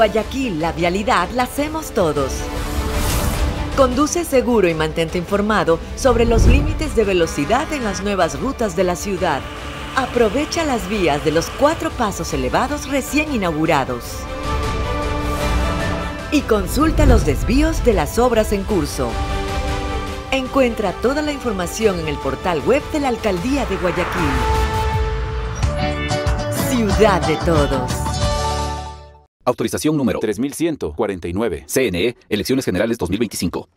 Guayaquil, la vialidad la hacemos todos. Conduce seguro y mantente informado sobre los límites de velocidad en las nuevas rutas de la ciudad. Aprovecha las vías de los cuatro pasos elevados recién inaugurados. Y consulta los desvíos de las obras en curso. Encuentra toda la información en el portal web de la Alcaldía de Guayaquil. Ciudad de Todos. Autorización número 3149. CNE, e, Elecciones Generales 2025.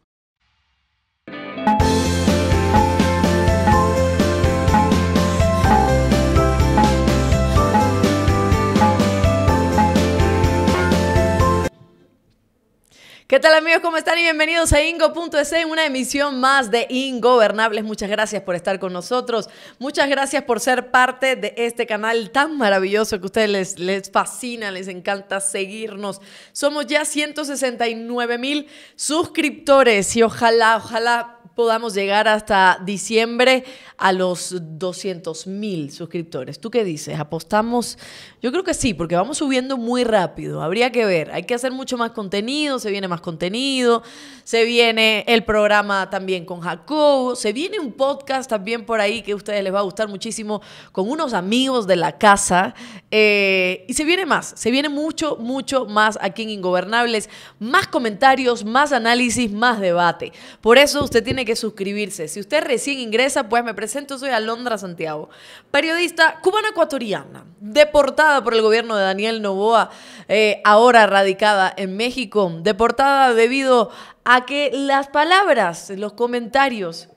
¿Qué tal amigos? ¿Cómo están? Y bienvenidos a Ingo.es en una emisión más de Ingobernables. Muchas gracias por estar con nosotros. Muchas gracias por ser parte de este canal tan maravilloso que a ustedes les, les fascina, les encanta seguirnos. Somos ya 169 mil suscriptores y ojalá, ojalá podamos llegar hasta diciembre a los 200 mil suscriptores. ¿Tú qué dices? ¿Apostamos? Yo creo que sí, porque vamos subiendo muy rápido. Habría que ver. Hay que hacer mucho más contenido. Se viene más contenido. Se viene el programa también con Jacob, Se viene un podcast también por ahí que a ustedes les va a gustar muchísimo con unos amigos de la casa. Eh, y se viene más. Se viene mucho, mucho más aquí en Ingobernables. Más comentarios, más análisis, más debate. Por eso usted tiene que suscribirse. Si usted recién ingresa, pues me presento, soy Alondra Santiago, periodista cubana-ecuatoriana, deportada por el gobierno de Daniel Novoa, eh, ahora radicada en México, deportada debido a que las palabras, los comentarios,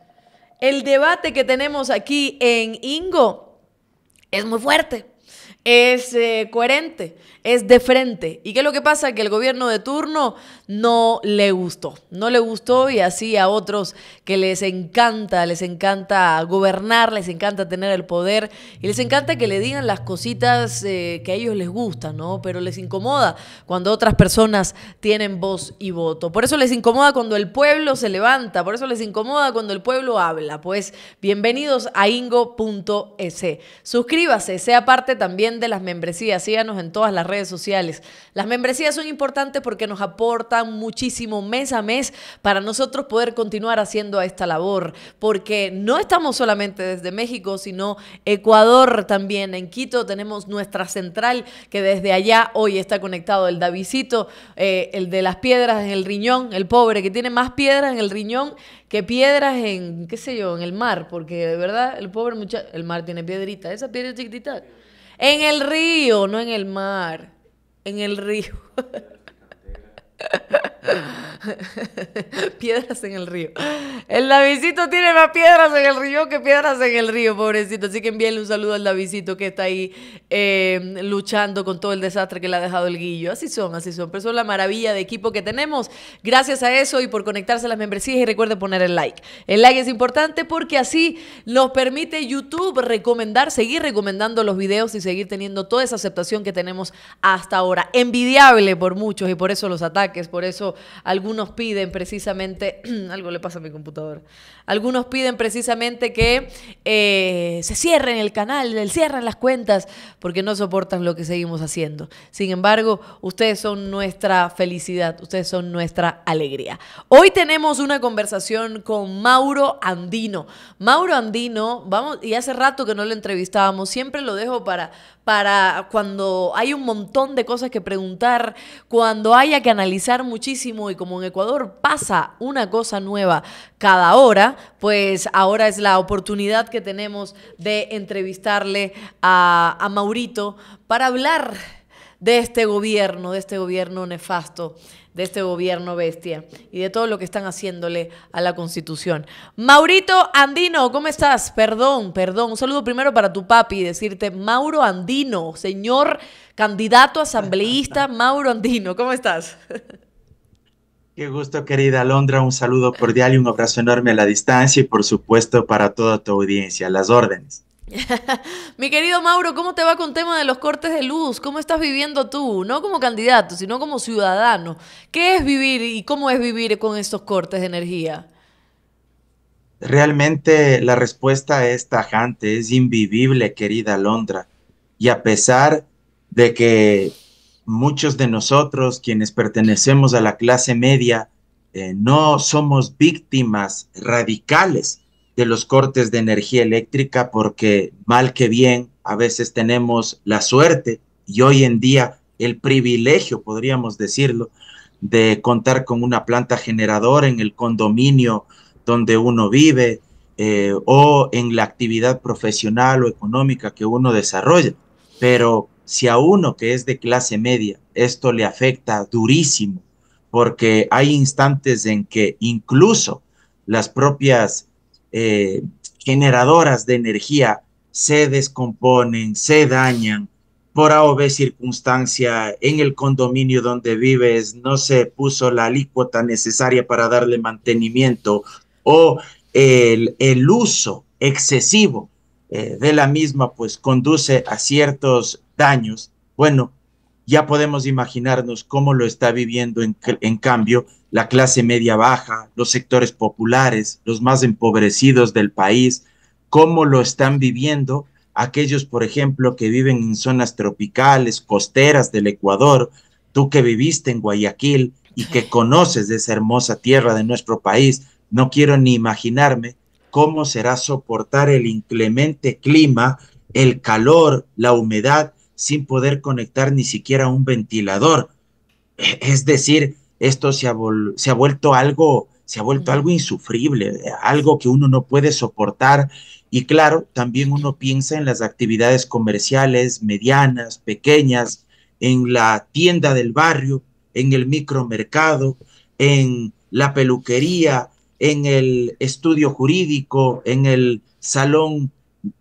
el debate que tenemos aquí en Ingo es muy fuerte, es eh, coherente, es de frente. ¿Y qué es lo que pasa? Que el gobierno de turno no le gustó, no le gustó y así a otros que les encanta, les encanta gobernar, les encanta tener el poder y les encanta que le digan las cositas eh, que a ellos les gustan, ¿no? Pero les incomoda cuando otras personas tienen voz y voto. Por eso les incomoda cuando el pueblo se levanta, por eso les incomoda cuando el pueblo habla. Pues bienvenidos a ingo.es. Suscríbase, sea parte también de las membresías, síganos en todas las redes sociales. Las membresías son importantes porque nos aportan muchísimo mes a mes para nosotros poder continuar haciendo esta labor, porque no estamos solamente desde México, sino Ecuador también. En Quito tenemos nuestra central que desde allá hoy está conectado el davisito, eh, el de las piedras en el riñón, el pobre que tiene más piedras en el riñón que piedras en, qué sé yo, en el mar, porque de verdad el pobre muchacho, el mar tiene piedrita, esa piedra chiquitita. En el río, no en el mar. En el río. piedras en el río. El Davidcito tiene más piedras en el río que piedras en el río, pobrecito. Así que envíenle un saludo al Davidcito que está ahí eh, luchando con todo el desastre que le ha dejado el guillo. Así son, así son. Pero son la maravilla de equipo que tenemos. Gracias a eso y por conectarse a las membresías. Y recuerden poner el like. El like es importante porque así nos permite YouTube recomendar, seguir recomendando los videos y seguir teniendo toda esa aceptación que tenemos hasta ahora. Envidiable por muchos y por eso los ataques, por eso algunos piden precisamente, algo le pasa a mi computadora, algunos piden precisamente que eh, se cierren el canal, cierren las cuentas, porque no soportan lo que seguimos haciendo. Sin embargo, ustedes son nuestra felicidad, ustedes son nuestra alegría. Hoy tenemos una conversación con Mauro Andino. Mauro Andino, vamos, y hace rato que no lo entrevistábamos, siempre lo dejo para, para cuando hay un montón de cosas que preguntar, cuando haya que analizar muchísimo y como en Ecuador pasa una cosa nueva cada hora, pues ahora es la oportunidad que tenemos de entrevistarle a, a Maurito para hablar de este gobierno, de este gobierno nefasto, de este gobierno bestia y de todo lo que están haciéndole a la Constitución. Maurito Andino, ¿cómo estás? Perdón, perdón. Un saludo primero para tu papi y decirte, Mauro Andino, señor candidato asambleísta, Mauro Andino, ¿cómo estás? Qué gusto, querida Alondra. Un saludo cordial y un abrazo enorme a la distancia y, por supuesto, para toda tu audiencia. Las órdenes. Mi querido Mauro, ¿cómo te va con tema de los cortes de luz? ¿Cómo estás viviendo tú? No como candidato, sino como ciudadano. ¿Qué es vivir y cómo es vivir con estos cortes de energía? Realmente la respuesta es tajante, es invivible, querida Alondra. Y a pesar de que muchos de nosotros quienes pertenecemos a la clase media eh, no somos víctimas radicales de los cortes de energía eléctrica porque mal que bien a veces tenemos la suerte y hoy en día el privilegio, podríamos decirlo, de contar con una planta generadora en el condominio donde uno vive eh, o en la actividad profesional o económica que uno desarrolla. Pero si a uno que es de clase media esto le afecta durísimo, porque hay instantes en que incluso las propias eh, generadoras de energía se descomponen, se dañan por A o B circunstancia, en el condominio donde vives no se puso la alícuota necesaria para darle mantenimiento o el uso excesivo eh, de la misma pues conduce a ciertos daños, bueno, ya podemos imaginarnos cómo lo está viviendo en, en cambio la clase media baja, los sectores populares, los más empobrecidos del país, cómo lo están viviendo aquellos, por ejemplo, que viven en zonas tropicales, costeras del Ecuador, tú que viviste en Guayaquil y que conoces de esa hermosa tierra de nuestro país, no quiero ni imaginarme cómo será soportar el inclemente clima, el calor, la humedad, sin poder conectar ni siquiera un ventilador. E-, es decir, esto se ha, se ha vuelto algo se ha vuelto algo insufrible, algo que uno no puede soportar. Y claro, también uno piensa en las actividades comerciales medianas, pequeñas, en la tienda del barrio, en el micromercado, en la peluquería, en el estudio jurídico, en el salón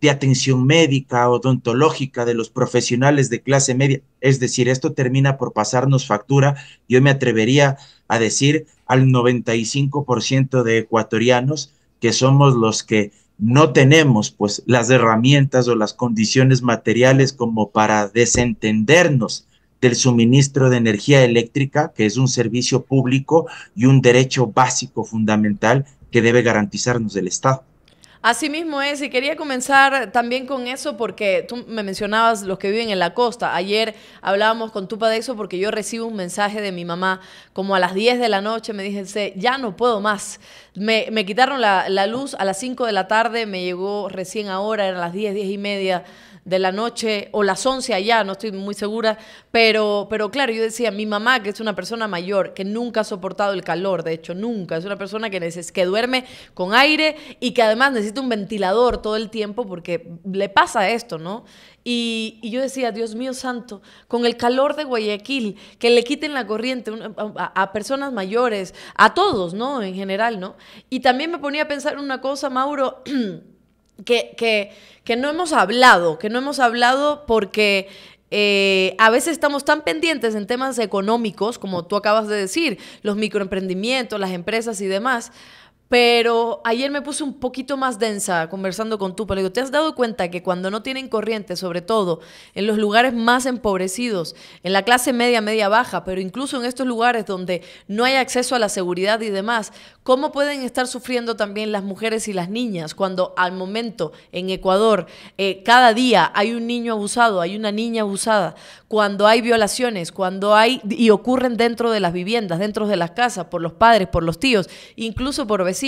de atención médica, odontológica de los profesionales de clase media. Es decir, esto termina por pasarnos factura, yo me atrevería a decir, al 95% de ecuatorianos que somos los que no tenemos pues las herramientas o las condiciones materiales como para desentendernos del suministro de energía eléctrica, que es un servicio público y un derecho básico fundamental que debe garantizarnos el Estado. Así mismo es, y quería comenzar también con eso porque tú me mencionabas los que viven en la costa. Ayer hablábamos con Tupa de eso porque yo recibo un mensaje de mi mamá como a las 10 de la noche, me dije, ya no puedo más. Me, quitaron la, la, luz a las 5 de la tarde, me llegó recién ahora, eran las 10, 10 y media de la noche o las once ya no estoy muy segura, pero, pero claro, yo decía, mi mamá, que es una persona mayor, que nunca ha soportado el calor, de hecho, nunca, es una persona que, que duerme con aire y que además necesita un ventilador todo el tiempo porque le pasa esto, ¿no? Y, yo decía, Dios mío santo, con el calor de Guayaquil, que le quiten la corriente a, personas mayores, a todos, ¿no? En general, ¿no? Y también me ponía a pensar una cosa, Mauro. que, que, que no hemos hablado, que no hemos hablado porque eh, a veces estamos tan pendientes en temas económicos, como tú acabas de decir, los microemprendimientos, las empresas y demás, pero ayer me puse un poquito más densa conversando con tú, pero ¿te has dado cuenta que cuando no tienen corriente, sobre todo en los lugares más empobrecidos, en la clase media, media baja, pero incluso en estos lugares donde no hay acceso a la seguridad y demás, cómo pueden estar sufriendo también las mujeres y las niñas cuando al momento en Ecuador eh, cada día hay un niño abusado, hay una niña abusada, cuando hay violaciones, cuando hay y ocurren dentro de las viviendas, dentro de las casas, por los padres, por los tíos, incluso por vecinos?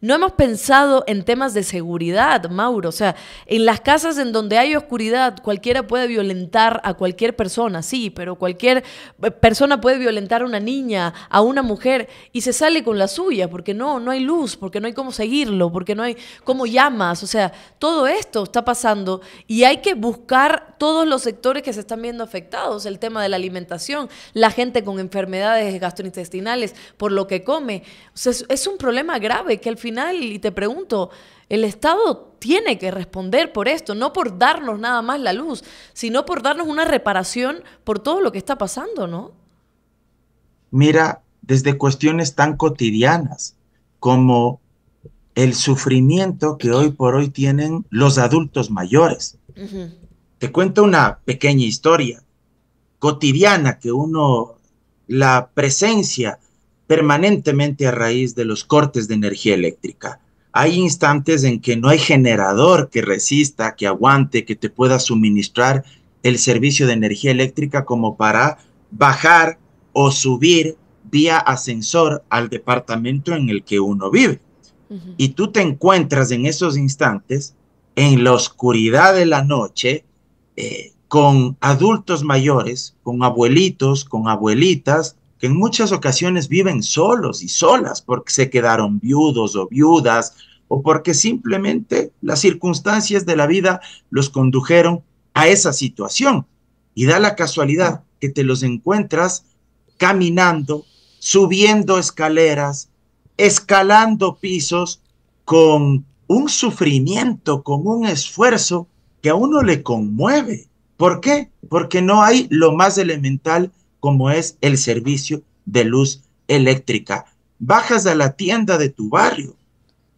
No hemos pensado en temas de seguridad, Mauro. O sea, en las casas en donde hay oscuridad, cualquiera puede violentar a cualquier persona, sí, pero cualquier eh, persona puede violentar a una niña, a una mujer, y se sale con la suya, porque no, no hay luz, porque no hay cómo seguirlo, porque no hay cómo llamas. O sea, todo esto está pasando y hay que buscar todos los sectores que se están viendo afectados. El tema de la alimentación, la gente con enfermedades gastrointestinales por lo que come. es un problema grave que al final, y te pregunto, el Estado tiene que responder por esto, no por darnos nada más la luz, sino por darnos una reparación por todo lo que está pasando, ¿no? Mira, desde cuestiones tan cotidianas como el sufrimiento que hoy por hoy tienen los adultos mayores. Te cuento una pequeña historia cotidiana que uno la presencia permanentemente a raíz de los cortes de energía eléctrica. Hay instantes en que no hay generador que resista, que aguante, que te pueda suministrar el servicio de energía eléctrica como para bajar o subir vía ascensor al departamento en el que uno vive. Y tú te encuentras en esos instantes, en la oscuridad de la noche, eh, con adultos mayores, con abuelitos, con abuelitas, en muchas ocasiones viven solos y solas porque se quedaron viudos o viudas o porque simplemente las circunstancias de la vida los condujeron a esa situación. Y da la casualidad que te los encuentras caminando, subiendo escaleras, escalando pisos con un sufrimiento, con un esfuerzo que a uno le conmueve. ¿Por qué? Porque no hay lo más elemental como es el servicio de luz eléctrica. Bajas a la tienda de tu barrio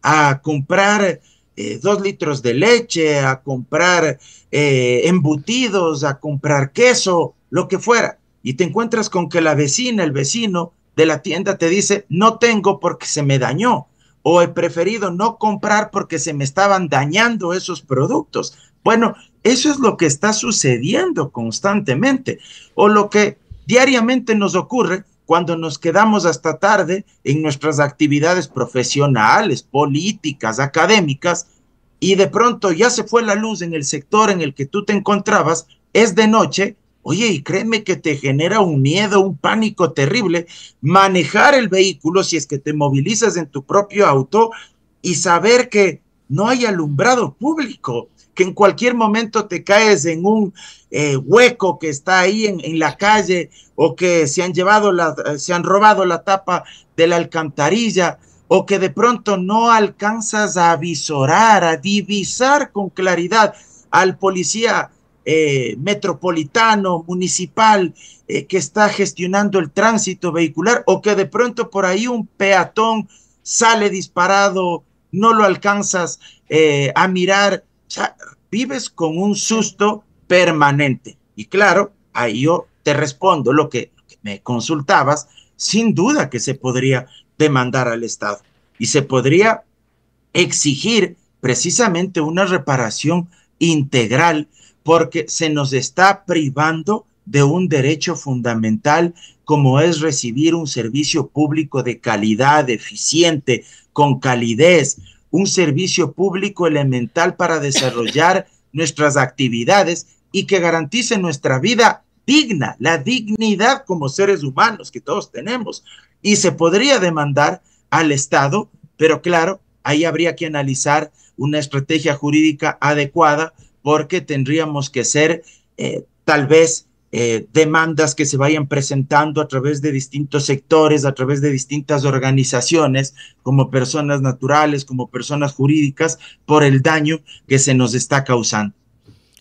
a comprar eh, dos litros de leche, a comprar eh, embutidos, a comprar queso, lo que fuera. Y te encuentras con que la vecina, el vecino de la tienda te dice, no tengo porque se me dañó. O he preferido no comprar porque se me estaban dañando esos productos. Bueno, eso es lo que está sucediendo constantemente. O lo que Diariamente nos ocurre cuando nos quedamos hasta tarde en nuestras actividades profesionales, políticas, académicas, y de pronto ya se fue la luz en el sector en el que tú te encontrabas, es de noche, oye, y créeme que te genera un miedo, un pánico terrible manejar el vehículo si es que te movilizas en tu propio auto y saber que no hay alumbrado público que en cualquier momento te caes en un eh, hueco que está ahí en, la calle o que se han llevado se han robado la tapa de la alcantarilla o que de pronto no alcanzas a avisorar, a divisar con claridad al policía eh, metropolitano, municipal, eh, que está gestionando el tránsito vehicular, o que de pronto por ahí un peatón sale disparado, no lo alcanzas a mirar o sea, vives con un susto permanente. Y claro, ahí yo te respondo lo que, lo que me consultabas, sin duda que se podría demandar al Estado y se podría exigir precisamente una reparación integral porque se nos está privando de un derecho fundamental como es recibir un servicio público de calidad, eficiente, con calidez, un servicio público elemental para desarrollar nuestras actividades y que garantice nuestra vida digna, la dignidad como seres humanos que todos tenemos. Y se podría demandar al Estado, pero claro, ahí habría que analizar una estrategia jurídica adecuada porque tendríamos que ser eh, tal vez eh, demandas que se vayan presentando a través de distintos sectores, a través de distintas organizaciones, como personas naturales, como personas jurídicas, por el daño que se nos está causando.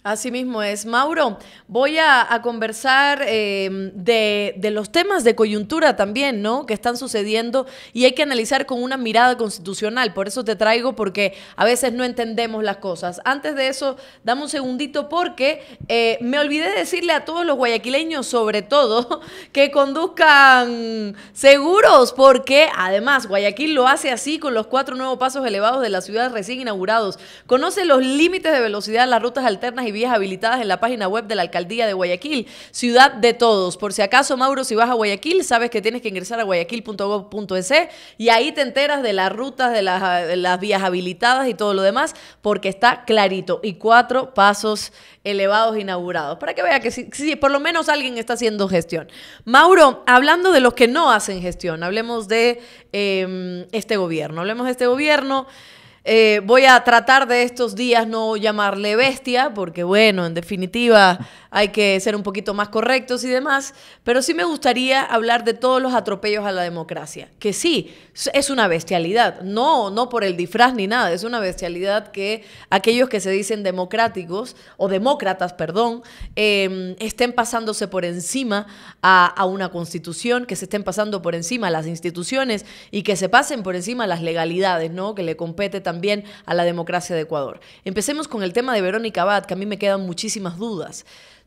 Así mismo es. Mauro, voy a, conversar eh, de, los temas de coyuntura también, ¿no? Que están sucediendo y hay que analizar con una mirada constitucional. Por eso te traigo, porque a veces no entendemos las cosas. Antes de eso, dame un segundito porque eh, me olvidé decirle a todos los guayaquileños, sobre todo, que conduzcan seguros, porque además Guayaquil lo hace así con los cuatro nuevos pasos elevados de la ciudad recién inaugurados. Conoce los límites de velocidad, las rutas alternas y vías habilitadas en la página web de la Alcaldía de Guayaquil, ciudad de todos. Por si acaso, Mauro, si vas a Guayaquil, sabes que tienes que ingresar a guayaquil.gov.es y ahí te enteras de las rutas, de las, vías habilitadas y todo lo demás, porque está clarito. Y cuatro pasos elevados inaugurados, para que vea que sí, por lo menos alguien está haciendo gestión. Mauro, hablando de los que no hacen gestión, hablemos de em, este gobierno, hablemos de este gobierno. Eh, voy a tratar de estos días no llamarle bestia, porque bueno, en definitiva, hay que ser un poquito más correctos y demás, pero sí me gustaría hablar de todos los atropellos a la democracia, que sí, es una bestialidad, no, no por el disfraz ni nada, es una bestialidad que aquellos que se dicen democráticos o demócratas, perdón, em, estén pasándose por encima a, una constitución, que se estén pasando por encima a las instituciones y que se pasen por encima a las legalidades, ¿no? Que le compete también a la democracia de Ecuador. Empecemos con el tema de Verónica Abad, que a mí me quedan muchísimas dudas.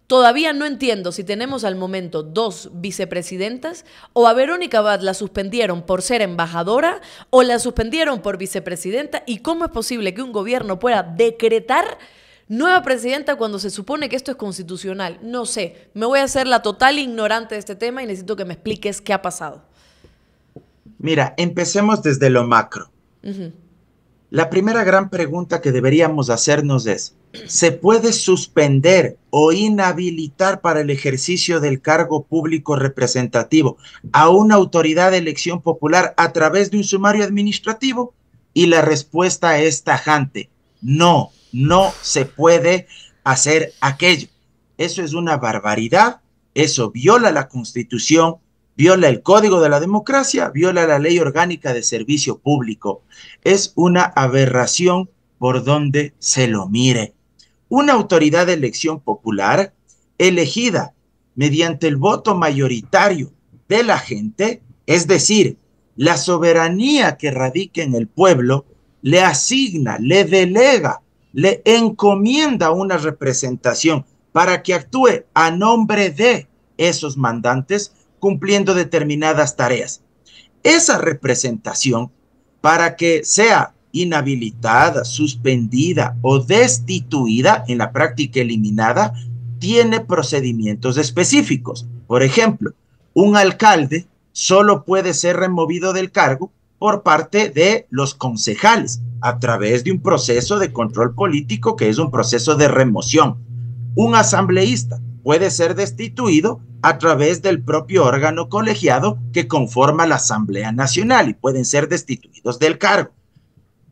Todavía no entiendo si tenemos al momento dos vicepresidentas o a Verónica Bad la suspendieron por ser embajadora o la suspendieron por vicepresidenta y cómo es posible que un gobierno pueda decretar nueva presidenta cuando se supone que esto es constitucional. No sé, me voy a hacer la total ignorante de este tema y necesito que me expliques qué ha pasado. Mira, empecemos desde lo macro. La primera gran pregunta que deberíamos hacernos es, ¿se puede suspender o inhabilitar para el ejercicio del cargo público representativo a una autoridad de elección popular a través de un sumario administrativo? Y la respuesta es tajante, no, no se puede hacer aquello. Eso es una barbaridad, eso viola la constitución, viola el código de la democracia, viola la ley orgánica de servicio público. Es una aberración por donde se lo mire. Una autoridad de elección popular elegida mediante el voto mayoritario de la gente, es decir, la soberanía que radica en el pueblo, le asigna, le delega, le encomienda una representación para que actúe a nombre de esos mandantes cumpliendo determinadas tareas. Esa representación, para que sea inhabilitada, suspendida o destituida, en la práctica eliminada, tiene procedimientos específicos. Por ejemplo, un alcalde solo puede ser removido del cargo por parte de los concejales a través de un proceso de control político que es un proceso de remoción. Un asambleísta puede ser destituido a través del propio órgano colegiado que conforma la Asamblea Nacional y pueden ser destituidos del cargo.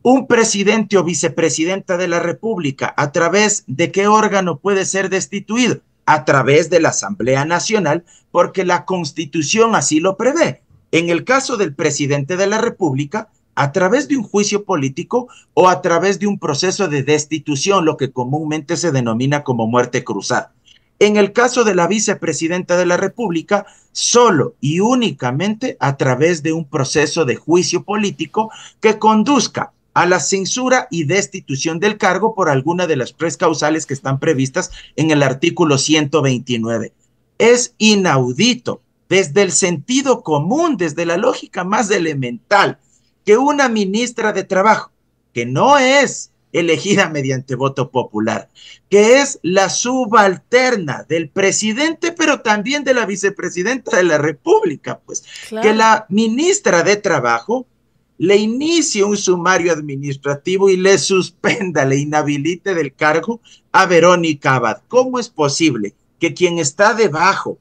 Un presidente o vicepresidenta de la República, ¿a través de qué órgano puede ser destituido? A través de la Asamblea Nacional, porque la Constitución así lo prevé. En el caso del presidente de la República, a través de un juicio político o a través de un proceso de destitución, lo que comúnmente se denomina como muerte cruzada. En el caso de la vicepresidenta de la República, solo y únicamente a través de un proceso de juicio político que conduzca a la censura y destitución del cargo por alguna de las tres causales que están previstas en el artículo 129. Es inaudito desde el sentido común, desde la lógica más elemental, que una ministra de Trabajo, que no es elegida mediante voto popular, que es la subalterna del presidente, pero también de la vicepresidenta de la República, pues, que la ministra de Trabajo le inicie un sumario administrativo y le suspenda, le inhabilite del cargo a Verónica Abad. ¿Cómo es posible que quien está debajo,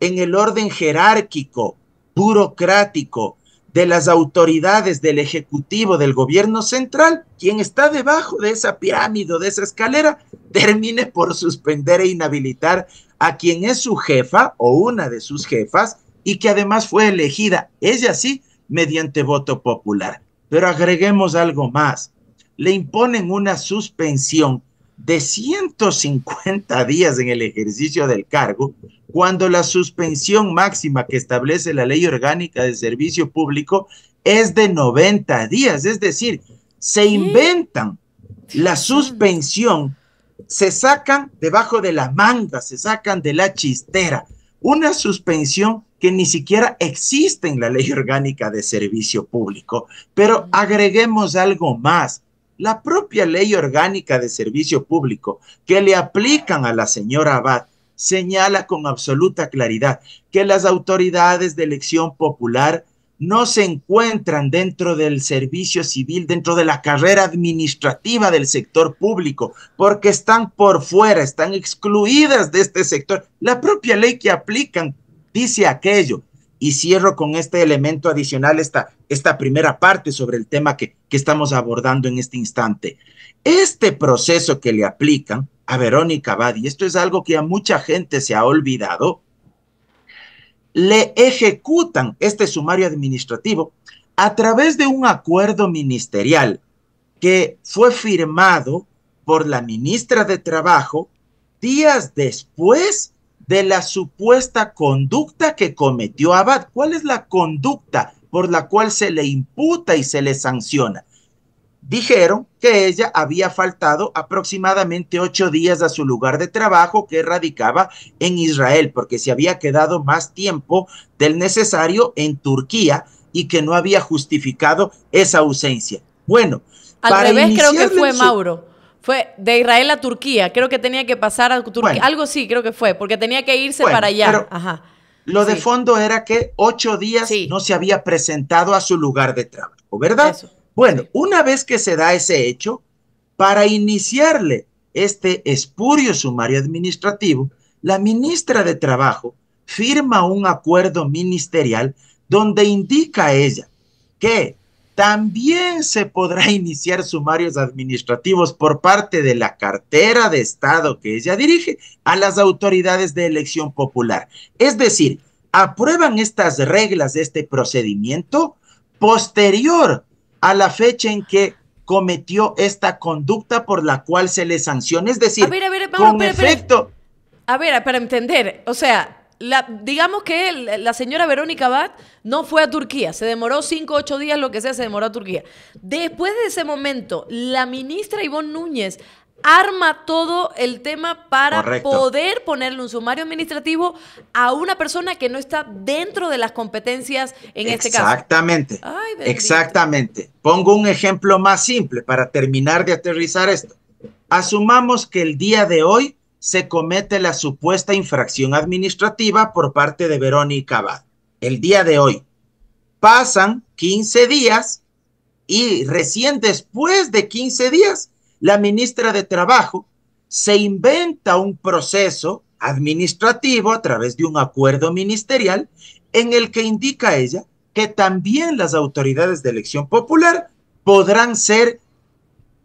en el orden jerárquico, burocrático, de las autoridades del Ejecutivo, del Gobierno Central, quien está debajo de esa pirámide, de esa escalera, termine por suspender e inhabilitar a quien es su jefa o una de sus jefas y que además fue elegida, ella sí, mediante voto popular. Pero agreguemos algo más. Le imponen una suspensión de 150 días en el ejercicio del cargo, cuando la suspensión máxima que establece la ley orgánica de servicio público es de 90 días. Es decir, se inventan la suspensión, se sacan debajo de la manga, se sacan de la chistera. Una suspensión que ni siquiera existe en la ley orgánica de servicio público. Pero agreguemos algo más la propia ley orgánica de servicio público que le aplican a la señora Abad señala con absoluta claridad que las autoridades de elección popular no se encuentran dentro del servicio civil, dentro de la carrera administrativa del sector público, porque están por fuera, están excluidas de este sector. La propia ley que aplican dice aquello y cierro con este elemento adicional, esta, esta primera parte sobre el tema que, que estamos abordando en este instante. Este proceso que le aplican a Verónica Badi, esto es algo que a mucha gente se ha olvidado, le ejecutan este sumario administrativo a través de un acuerdo ministerial que fue firmado por la ministra de Trabajo días después de la supuesta conducta que cometió Abad. ¿Cuál es la conducta por la cual se le imputa y se le sanciona? Dijeron que ella había faltado aproximadamente ocho días a su lugar de trabajo que radicaba en Israel, porque se había quedado más tiempo del necesario en Turquía y que no había justificado esa ausencia. Bueno, al revés creo que fue Mauro. Fue de Israel a Turquía. Creo que tenía que pasar a Turquía. Algo sí, creo que fue, porque tenía que irse para allá. Lo de fondo era que ocho días no se había presentado a su lugar de trabajo, ¿verdad? Bueno, una vez que se da ese hecho, para iniciarle este espurio sumario administrativo, la ministra de Trabajo firma un acuerdo ministerial donde indica a ella que también se podrá iniciar sumarios administrativos por parte de la cartera de Estado que ella dirige a las autoridades de elección popular. Es decir, aprueban estas reglas de este procedimiento posterior a la fecha en que cometió esta conducta por la cual se le sanciona. Es decir, a a ver, efecto... A ver, para entender, o sea, digamos que la señora Verónica Bat no fue a Turquía, se demoró 5, 8 días, lo que sea, se demoró a Turquía. Después de ese momento, la ministra Ivonne Núñez arma todo el tema para poder ponerle un sumario administrativo a una persona que no está dentro de las competencias en este caso. Exactamente. Exactamente. Pongo un ejemplo más simple para terminar de aterrizar esto. Asumamos que el día de hoy se comete la supuesta infracción administrativa por parte de Verónica Abad. El día de hoy. Pasan 15 días y recién después de 15 días, la ministra de Trabajo se inventa un proceso administrativo a través de un acuerdo ministerial en el que indica ella que también las autoridades de elección popular podrán ser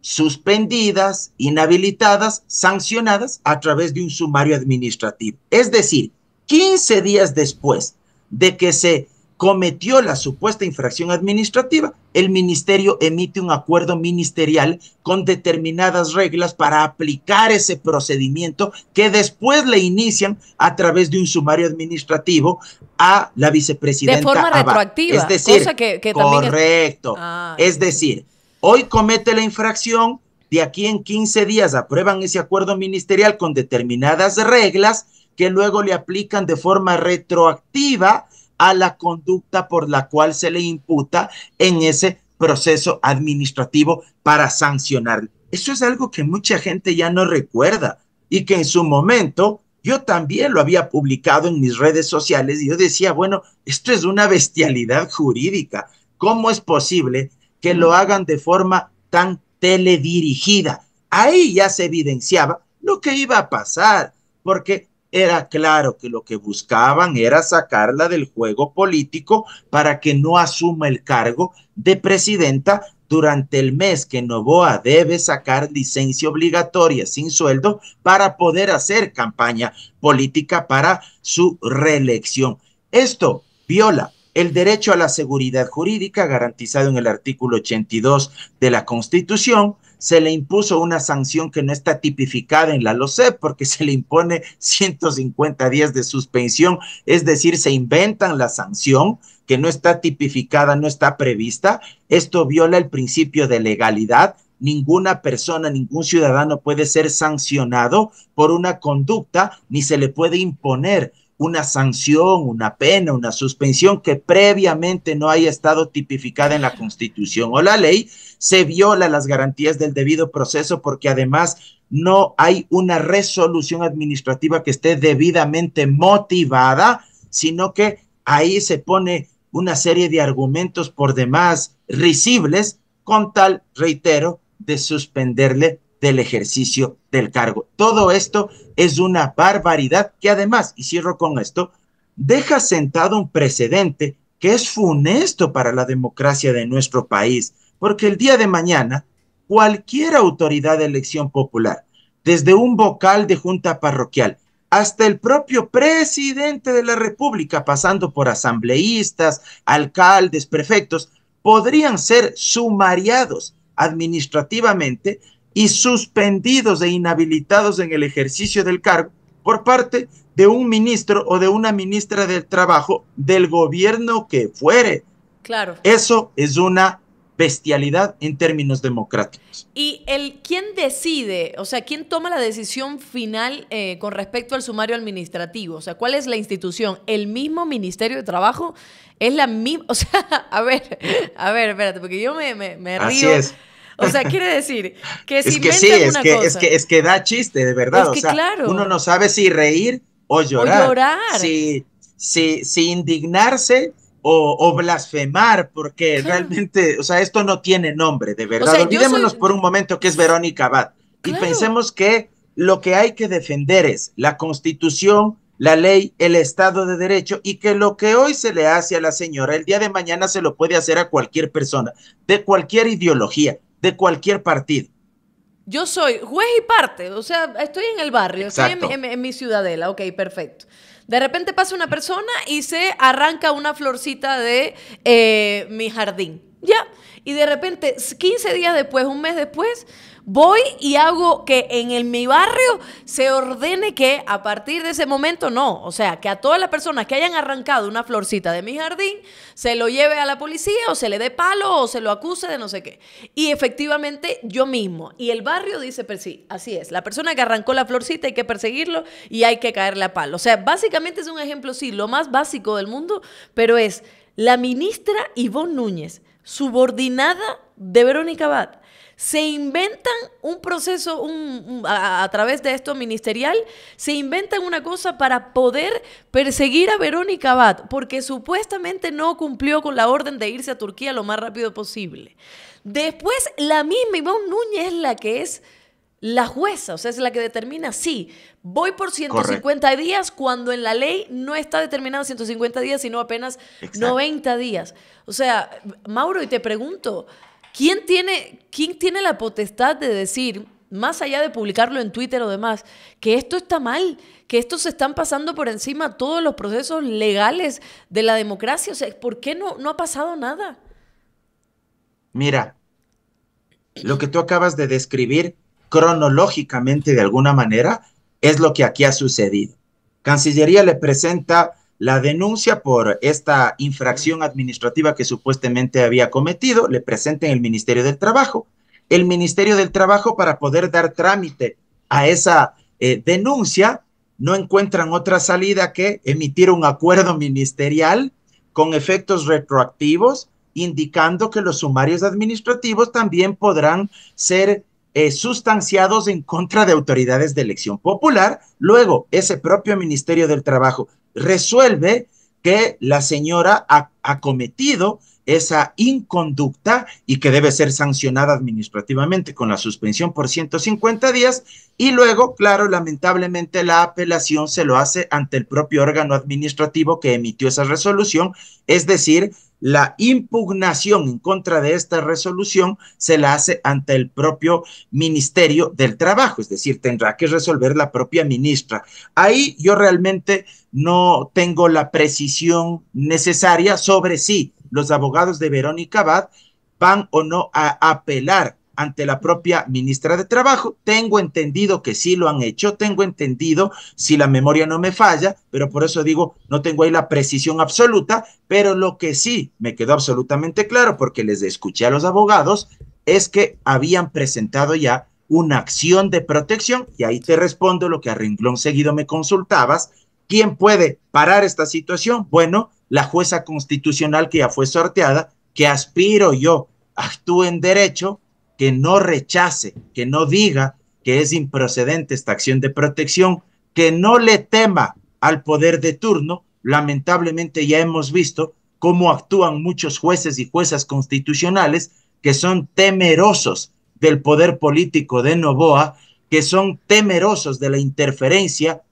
suspendidas, inhabilitadas, sancionadas a través de un sumario administrativo. Es decir, 15 días después de que se cometió la supuesta infracción administrativa, el ministerio emite un acuerdo ministerial con determinadas reglas para aplicar ese procedimiento que después le inician a través de un sumario administrativo a la vicepresidenta. De forma retroactiva. Ah. Es decir, que, también correcto. es decir, Hoy comete la infracción, de aquí en 15 días aprueban ese acuerdo ministerial con determinadas reglas que luego le aplican de forma retroactiva a la conducta por la cual se le imputa en ese proceso administrativo para sancionar. Eso es algo que mucha gente ya no recuerda y que en su momento yo también lo había publicado en mis redes sociales y yo decía, bueno, esto es una bestialidad jurídica. ¿Cómo es posible que lo hagan de forma tan teledirigida. Ahí ya se evidenciaba lo que iba a pasar, porque era claro que lo que buscaban era sacarla del juego político para que no asuma el cargo de presidenta durante el mes que Novoa debe sacar licencia obligatoria sin sueldo para poder hacer campaña política para su reelección. Esto viola el derecho a la seguridad jurídica garantizado en el artículo 82 de la Constitución, se le impuso una sanción que no está tipificada en la LOCEP porque se le impone 150 días de suspensión, es decir, se inventan la sanción que no está tipificada, no está prevista. Esto viola el principio de legalidad. Ninguna persona, ningún ciudadano puede ser sancionado por una conducta ni se le puede imponer una sanción, una pena, una suspensión que previamente no haya estado tipificada en la Constitución o la ley, se viola las garantías del debido proceso porque además no hay una resolución administrativa que esté debidamente motivada, sino que ahí se pone una serie de argumentos por demás risibles con tal, reitero, de suspenderle del ejercicio del cargo. Todo esto es una barbaridad que además, y cierro con esto, deja sentado un precedente que es funesto para la democracia de nuestro país, porque el día de mañana cualquier autoridad de elección popular, desde un vocal de junta parroquial hasta el propio presidente de la República, pasando por asambleístas, alcaldes, prefectos, podrían ser sumariados administrativamente y suspendidos e inhabilitados en el ejercicio del cargo por parte de un ministro o de una ministra del trabajo del gobierno que fuere. Claro. Eso es una bestialidad en términos democráticos. ¿Y el quién decide, o sea, quién toma la decisión final eh, con respecto al sumario administrativo? O sea, ¿cuál es la institución? ¿El mismo Ministerio de Trabajo? ¿Es la misma? O sea, a ver, a ver, espérate, porque yo me, me río. Así es. O sea, quiere decir que si es que sí, es que, es que, es que da chiste, de verdad. o uno no sabe si reír o llorar. O llorar. Si, indignarse o, blasfemar, porque realmente, o sea, esto no tiene nombre, de verdad. Olvidémonos por un momento que es Verónica Abad y pensemos que lo que hay que defender es la Constitución, la ley, el Estado de Derecho y que lo que hoy se le hace a la señora, el día de mañana se lo puede hacer a cualquier persona, de cualquier ideología de cualquier partido. Yo soy juez y parte, o sea, estoy en el barrio, estoy en, mi ciudadela, ok, perfecto. De repente pasa una persona y se arranca una florcita de eh, mi jardín, ¿ya? Y de repente, 15 días después, un mes después, voy y hago que en el, mi barrio se ordene que a partir de ese momento no. O sea, que a todas las personas que hayan arrancado una florcita de mi jardín, se lo lleve a la policía o se le dé palo o se lo acuse de no sé qué. Y efectivamente yo mismo. Y el barrio dice, pero pues sí, así es. La persona que arrancó la florcita hay que perseguirlo y hay que caerle a palo. O sea, básicamente es un ejemplo, sí, lo más básico del mundo, pero es la ministra Ivonne Núñez, subordinada de Verónica Bad se inventan un proceso a, través de esto ministerial, se inventan una cosa para poder perseguir a Verónica Abad, porque supuestamente no cumplió con la orden de irse a Turquía lo más rápido posible. Después, la misma Iván Núñez es la que es la jueza, o sea, es la que determina, sí, voy por 150 días cuando en la ley no está determinado 150 días, sino apenas 90 días. O sea, Mauro, y te pregunto, ¿Quién tiene, ¿Quién tiene la potestad de decir, más allá de publicarlo en Twitter o demás, que esto está mal, que esto se están pasando por encima todos los procesos legales de la democracia? O sea, ¿por qué no, no ha pasado nada? Mira, lo que tú acabas de describir cronológicamente de alguna manera es lo que aquí ha sucedido. Cancillería le presenta la denuncia por esta infracción administrativa que supuestamente había cometido, le presenten el Ministerio del Trabajo. El Ministerio del Trabajo, para poder dar trámite a esa eh, denuncia, no encuentran otra salida que emitir un acuerdo ministerial con efectos retroactivos, indicando que los sumarios administrativos también podrán ser eh, sustanciados en contra de autoridades de elección popular. Luego, ese propio Ministerio del Trabajo resuelve que la señora ha, cometido esa inconducta y que debe ser sancionada administrativamente con la suspensión por 150 días y luego, claro, lamentablemente la apelación se lo hace ante el propio órgano administrativo que emitió esa resolución, es decir, la impugnación en contra de esta resolución se la hace ante el propio Ministerio del Trabajo, es decir, tendrá que resolver la propia ministra. Ahí yo realmente no tengo la precisión necesaria sobre si los abogados de Verónica Abad van o no a apelar ante la propia ministra de Trabajo. Tengo entendido que sí lo han hecho, tengo entendido si la memoria no me falla, pero por eso digo, no tengo ahí la precisión absoluta, pero lo que sí me quedó absolutamente claro, porque les escuché a los abogados, es que habían presentado ya una acción de protección y ahí te respondo lo que a renglón seguido me consultabas. ¿Quién puede parar esta situación? Bueno, la jueza constitucional que ya fue sorteada, que aspiro yo actúe en derecho que no rechace, que no diga que es improcedente esta acción de protección, que no le tema al poder de turno. Lamentablemente ya hemos visto cómo actúan muchos jueces y juezas constitucionales que son temerosos del poder político de Novoa, que son temerosos de la interferencia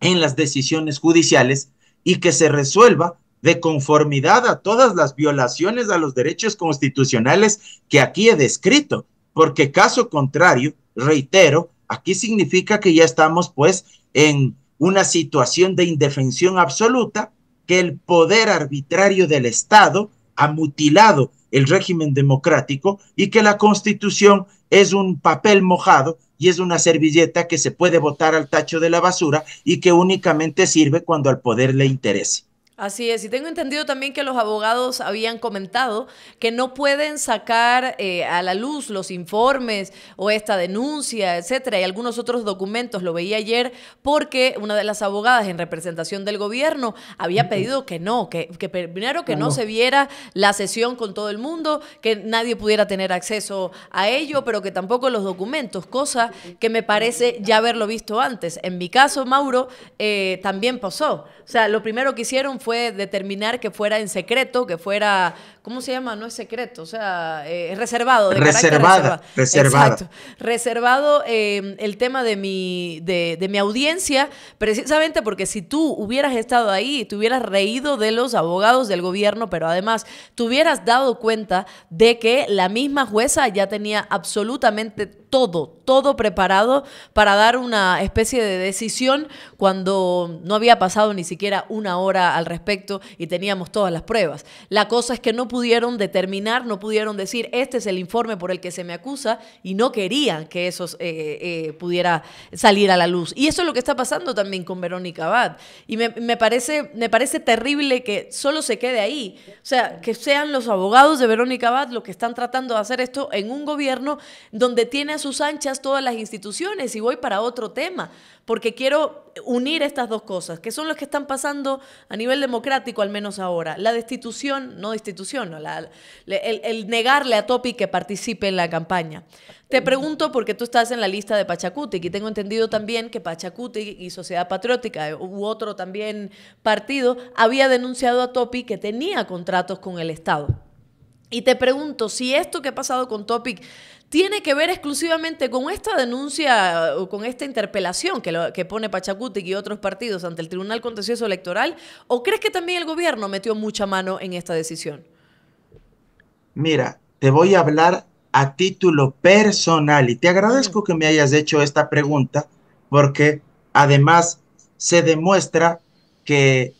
en las decisiones judiciales y que se resuelva de conformidad a todas las violaciones a los derechos constitucionales que aquí he descrito, porque caso contrario, reitero, aquí significa que ya estamos pues en una situación de indefensión absoluta, que el poder arbitrario del Estado ha mutilado el régimen democrático y que la constitución es un papel mojado y es una servilleta que se puede botar al tacho de la basura y que únicamente sirve cuando al poder le interese. Así es, y tengo entendido también que los abogados habían comentado que no pueden sacar eh, a la luz los informes o esta denuncia, etcétera, y algunos otros documentos. Lo veía ayer porque una de las abogadas en representación del gobierno había pedido que no, que, primero que no. se viera la sesión con todo el mundo, que nadie pudiera tener acceso a ello, pero que tampoco los documentos, cosa que me parece ya haberlo visto antes. En mi caso, Mauro, eh, también pasó. O sea, lo primero que hicieron fue fue determinar que fuera en secreto, que fuera ¿cómo se llama? No es secreto, o sea, eh, es reservado. reservada, reservado. Exacto. Reservado em, el tema de mi, de, mi audiencia, precisamente porque si tú hubieras estado ahí, te hubieras reído de los abogados del gobierno, pero además te hubieras dado cuenta de que la misma jueza ya tenía absolutamente todo, todo preparado para dar una especie de decisión cuando no había pasado ni siquiera una hora al respecto y teníamos todas las pruebas. La cosa es que no pudieron determinar, no pudieron decir, este es el informe por el que se me acusa y no querían que eso eh, eh, pudiera salir a la luz. Y eso es lo que está pasando también con Verónica Abad. Y me, parece, me parece terrible que solo se quede ahí. O sea, que sean los abogados de Verónica Abad los que están tratando de hacer esto en un gobierno donde tiene a sus anchas todas las instituciones. Y voy para otro tema, porque quiero unir estas dos cosas, que son las que están pasando a nivel democrático, al menos ahora. La destitución, no destitución, no, la, el, negarle a Topi que participe en la campaña. Te pregunto, porque tú estás en la lista de Pachacuti, y tengo entendido también que Pachacuti y Sociedad Patriótica, eh, u otro también partido, había denunciado a Topi que tenía contratos con el Estado. Y te pregunto, si esto que ha pasado con Topic tiene que ver exclusivamente con esta denuncia o con esta interpelación que, pone Pachacuti y otros partidos ante el Tribunal Contencioso Electoral? ¿O crees que también el gobierno metió mucha mano en esta decisión? Mira, te voy a hablar a título personal y te agradezco que me hayas hecho esta pregunta porque además se demuestra que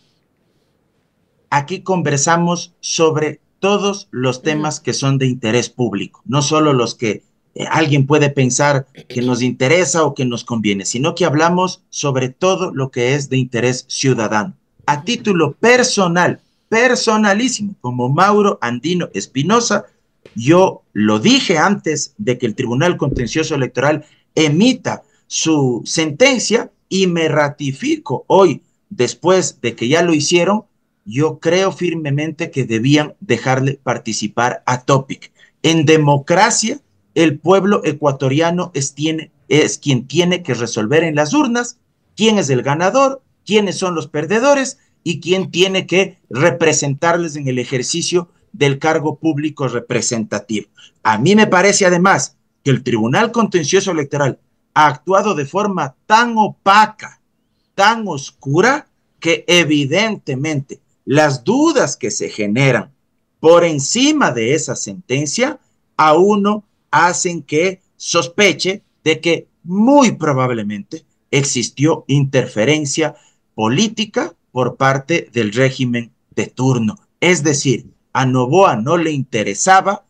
aquí conversamos sobre todos los temas que son de interés público, no solo los que eh, alguien puede pensar que nos interesa o que nos conviene, sino que hablamos sobre todo lo que es de interés ciudadano, a título personal, personalísimo, como Mauro Andino Espinosa. Yo lo dije antes de que el Tribunal Contencioso Electoral emita su sentencia y me ratifico hoy, después de que ya lo hicieron, yo creo firmemente que debían dejarle participar a Topic. En democracia, el pueblo ecuatoriano es, es quien tiene que resolver en las urnas quién es el ganador, quiénes son los perdedores y quién tiene que representarles en el ejercicio del cargo público representativo. A mí me parece además que el Tribunal Contencioso Electoral ha actuado de forma tan opaca, tan oscura, que evidentemente las dudas que se generan por encima de esa sentencia a uno hacen que sospeche de que muy probablemente existió interferencia política por parte del régimen de turno. Es decir, a Novoa no le interesaba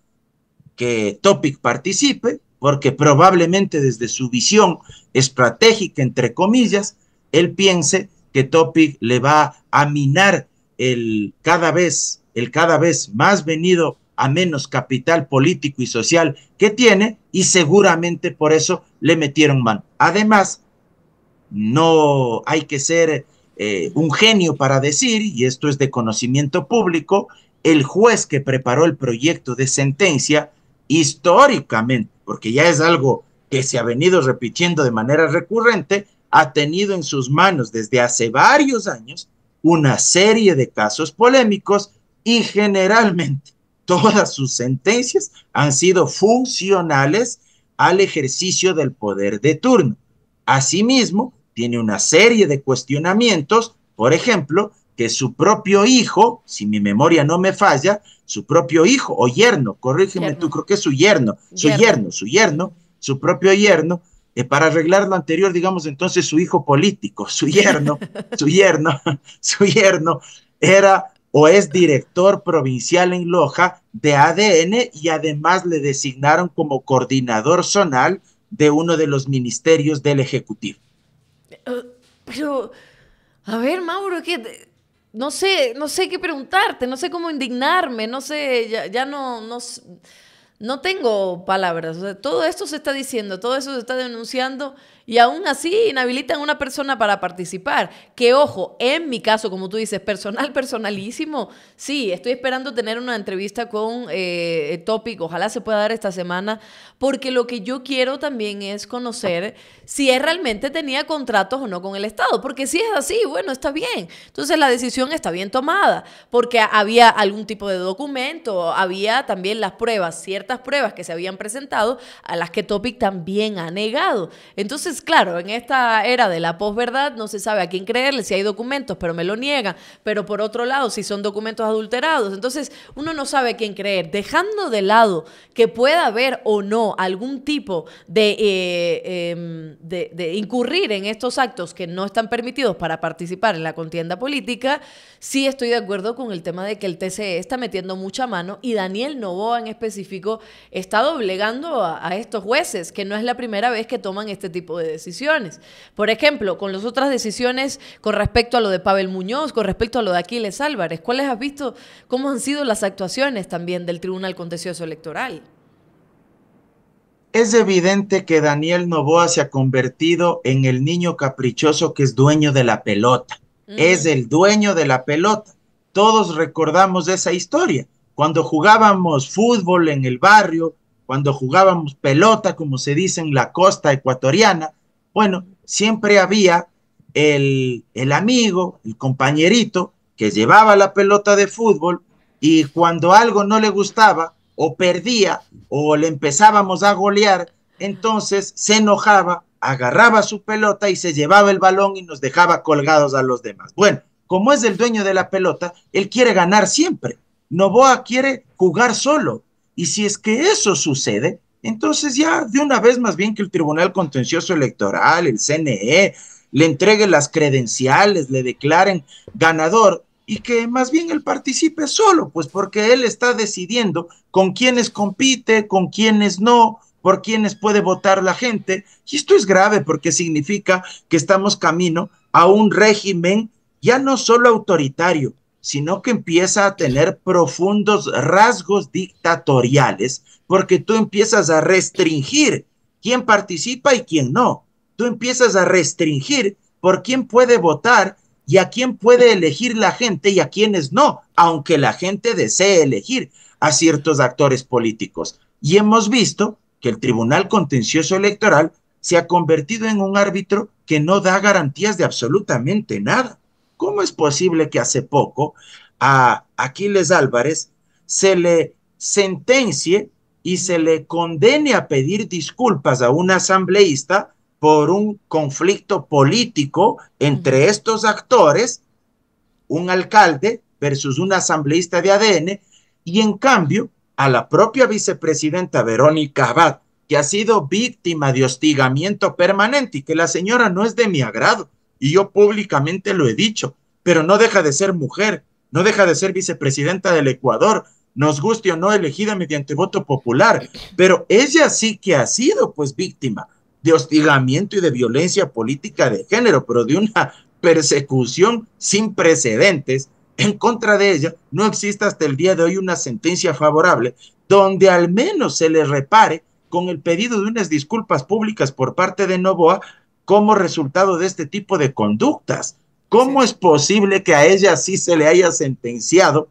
que Topic participe porque probablemente desde su visión estratégica, entre comillas, él piense que Topic le va a minar el cada vez, el cada vez más venido a menos capital político y social que tiene y seguramente por eso le metieron mano. Además, no hay que ser eh, un genio para decir, y esto es de conocimiento público, el juez que preparó el proyecto de sentencia históricamente, porque ya es algo que se ha venido repitiendo de manera recurrente, ha tenido en sus manos desde hace varios años una serie de casos polémicos y generalmente todas sus sentencias han sido funcionales al ejercicio del poder de turno. Asimismo, tiene una serie de cuestionamientos, por ejemplo, que su propio hijo, si mi memoria no me falla, su propio hijo o yerno, corrígeme tú, creo que es su yerno, su yerno, su yerno, su propio yerno, eh, para arreglar lo anterior, digamos entonces su hijo político, su yerno, su yerno, su yerno era o es director provincial en Loja de ADN y además le designaron como coordinador zonal de uno de los ministerios del Ejecutivo. Eh, pero, a ver, Mauro, no sé, no sé qué preguntarte, no sé cómo indignarme, no sé, ya, no, no no tengo palabras. todo esto se está diciendo, todo eso se está denunciando y aún así inhabilitan a una persona para participar. Que ojo, en mi caso, como tú dices, personal, personalísimo, sí, estoy esperando tener una entrevista con eh, eh, Topic, ojalá se pueda dar esta semana, porque lo que yo quiero también es conocer si él realmente tenía contratos o no con el Estado, porque si es así, bueno, está bien. Entonces la decisión está bien tomada, porque había algún tipo de documento, había también las pruebas, ciertas pruebas que se habían presentado, a las que Topic también ha negado. Entonces, claro, en esta era de la posverdad no se sabe a quién creerle, si hay documentos, pero me lo niegan, pero por otro lado, si son documentos adulterados, entonces uno no sabe a quién creer, dejando de lado que pueda haber o no algún tipo de, eh, em, de, incurrir en estos actos que no están permitidos para participar en la contienda política, sí estoy de acuerdo con el tema de que el TCE está metiendo mucha mano y Daniel Novoa en específico está doblegando a estos jueces, que no es la primera vez que toman este tipo de decisiones. Por ejemplo, con las otras decisiones con respecto a lo de Pavel Muñoz, con respecto a lo de Aquiles Álvarez, ¿cuáles has visto? ¿Cómo han sido las actuaciones también del Tribunal Contencioso Electoral? Es evidente que Daniel Novoa se ha convertido en el niño caprichoso que es dueño de la pelota. Mm. Es el dueño de la pelota. Todos recordamos esa historia. Cuando jugábamos fútbol en el barrio, cuando jugábamos pelota, como se dice en la costa ecuatoriana, bueno, siempre había el, el amigo, el compañerito que llevaba la pelota de fútbol y cuando algo no le gustaba o perdía o le empezábamos a golear, entonces se enojaba, agarraba su pelota y se llevaba el balón y nos dejaba colgados a los demás. Bueno, como es el dueño de la pelota, él quiere ganar siempre. Novoa quiere jugar solo, y si es que eso sucede, entonces ya de una vez más bien que el Tribunal Contencioso Electoral, el CNE, le entregue las credenciales, le declaren ganador y que más bien él participe solo, pues porque él está decidiendo con quiénes compite, con quiénes no, por quiénes puede votar la gente. Y esto es grave porque significa que estamos camino a un régimen ya no solo autoritario, sino que empieza a tener profundos rasgos dictatoriales, porque tú empiezas a restringir quién participa y quién no. Tú empiezas a restringir por quién puede votar y a quién puede elegir la gente y a quiénes no, aunque la gente desee elegir a ciertos actores políticos. Y hemos visto que el Tribunal Contencioso Electoral se ha convertido en un árbitro que no da garantías de absolutamente nada. ¿Cómo es posible que hace poco a Aquiles Álvarez se le sentencie y se le condene a pedir disculpas a un asambleísta por un conflicto político entre estos actores, un alcalde versus un asambleísta de ADN, y en cambio a la propia vicepresidenta Verónica Abad, que ha sido víctima de hostigamiento permanente y que la señora no es de mi agrado, y yo públicamente lo he dicho, pero no deja de ser mujer, no deja de ser vicepresidenta del Ecuador, nos guste o no elegida mediante voto popular, pero ella sí que ha sido pues víctima de hostigamiento y de violencia política de género, pero de una persecución sin precedentes en contra de ella, no existe hasta el día de hoy una sentencia favorable donde al menos se le repare con el pedido de unas disculpas públicas por parte de Novoa como resultado de este tipo de conductas. ¿Cómo es posible que a ella sí se le haya sentenciado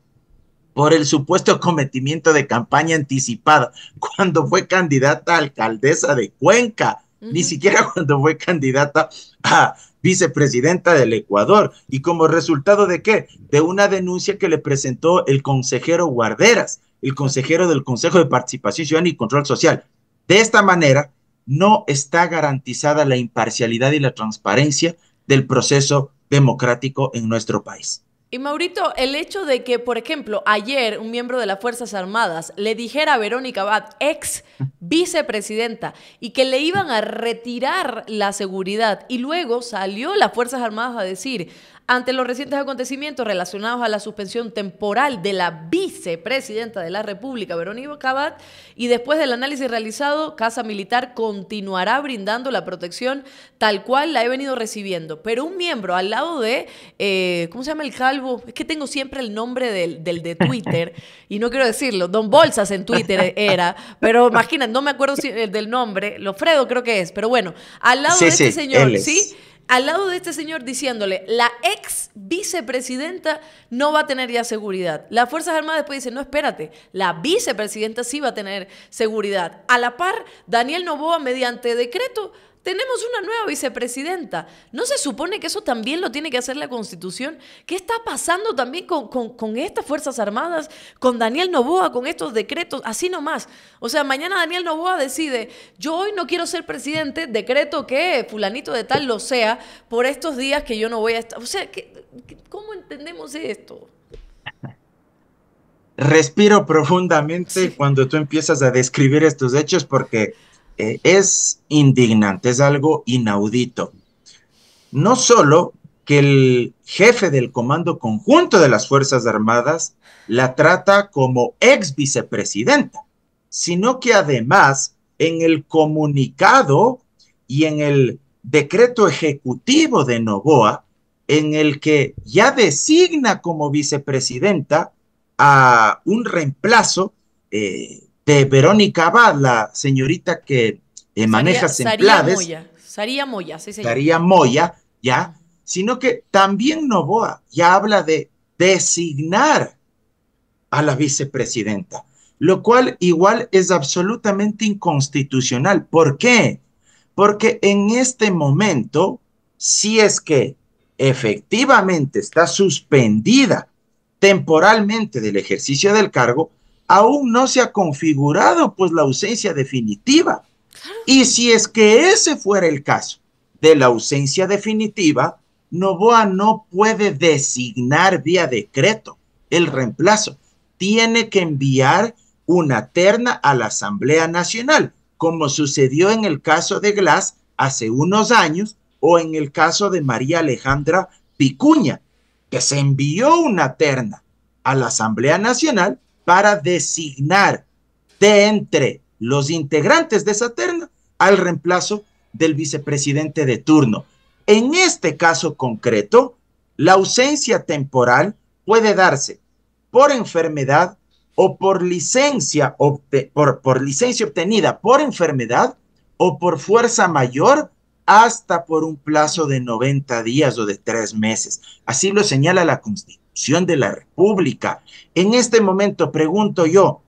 por el supuesto cometimiento de campaña anticipada cuando fue candidata a alcaldesa de Cuenca? Ni siquiera cuando fue candidata a vicepresidenta del Ecuador. ¿Y como resultado de qué? De una denuncia que le presentó el consejero Guarderas, el consejero del Consejo de Participación Ciudadana y Control Social. De esta manera, no está garantizada la imparcialidad y la transparencia del proceso democrático en nuestro país. Y Maurito, el hecho de que, por ejemplo, ayer un miembro de las Fuerzas Armadas le dijera a Verónica Abad, ex vicepresidenta, y que le iban a retirar la seguridad, y luego salió las Fuerzas Armadas a decir, ante los recientes acontecimientos relacionados a la suspensión temporal de la vicepresidenta de la República, Verónica Cabat, y después del análisis realizado, Casa Militar continuará brindando la protección tal cual la he venido recibiendo. Pero un miembro al lado de, eh, ¿cómo se llama el calvo? Es que tengo siempre el nombre del, del de Twitter, y no quiero decirlo, Don Bolsas en Twitter era, pero imagínate, no me acuerdo si, eh, del nombre, Lofredo creo que es, pero bueno, al lado de este señor, ¿sí? al lado de este señor diciéndole, la ex vicepresidenta no va a tener ya seguridad. Las Fuerzas Armadas después dicen, no, espérate, la vicepresidenta sí va a tener seguridad. A la par, Daniel Novoa, mediante decreto, tenemos una nueva vicepresidenta. ¿No se supone que eso también lo tiene que hacer la Constitución? ¿Qué está pasando también con, estas Fuerzas Armadas, con Daniel Novoa, con estos decretos? Así nomás. O sea, mañana Daniel Novoa decide, yo hoy no quiero ser presidente, decreto que fulanito de tal lo sea por estos días que yo no voy a estar. O sea, cómo entendemos esto? Respiro profundamente cuando tú empiezas a describir estos hechos porque eh, es indignante, es algo inaudito. No solo que el jefe del Comando Conjunto de las Fuerzas Armadas la trata como ex vicepresidenta, sino que además en el comunicado y en el decreto ejecutivo de Novoa, en el que ya designa como vicepresidenta a un reemplazo eh, de Verónica Abad, la señorita que eh, maneja Semplades. Saría Moya, Saría Moya, Saría Moya, ¿ya? Sino que también Novoa ya habla de designar a la vicepresidenta, lo cual igual es absolutamente inconstitucional. ¿Por qué? Porque en este momento, si es que efectivamente está suspendida temporalmente del ejercicio del cargo, aún no se ha configurado pues la ausencia definitiva. Y si es que ese fuera el caso de la ausencia definitiva, Novoa no puede designar vía decreto el reemplazo. Tiene que enviar una terna a la Asamblea Nacional, como sucedió en el caso de Glass hace unos años o en el caso de María Alejandra Picuña, que se envió una terna a la Asamblea Nacional para designar de entre los integrantes de esa al reemplazo del vicepresidente de turno. En este caso concreto, la ausencia temporal puede darse por enfermedad o por licencia, por, por licencia obtenida por enfermedad o por fuerza mayor hasta por un plazo de 90 días o de tres meses. Así lo señala la Constitución de la República. En este momento pregunto yo,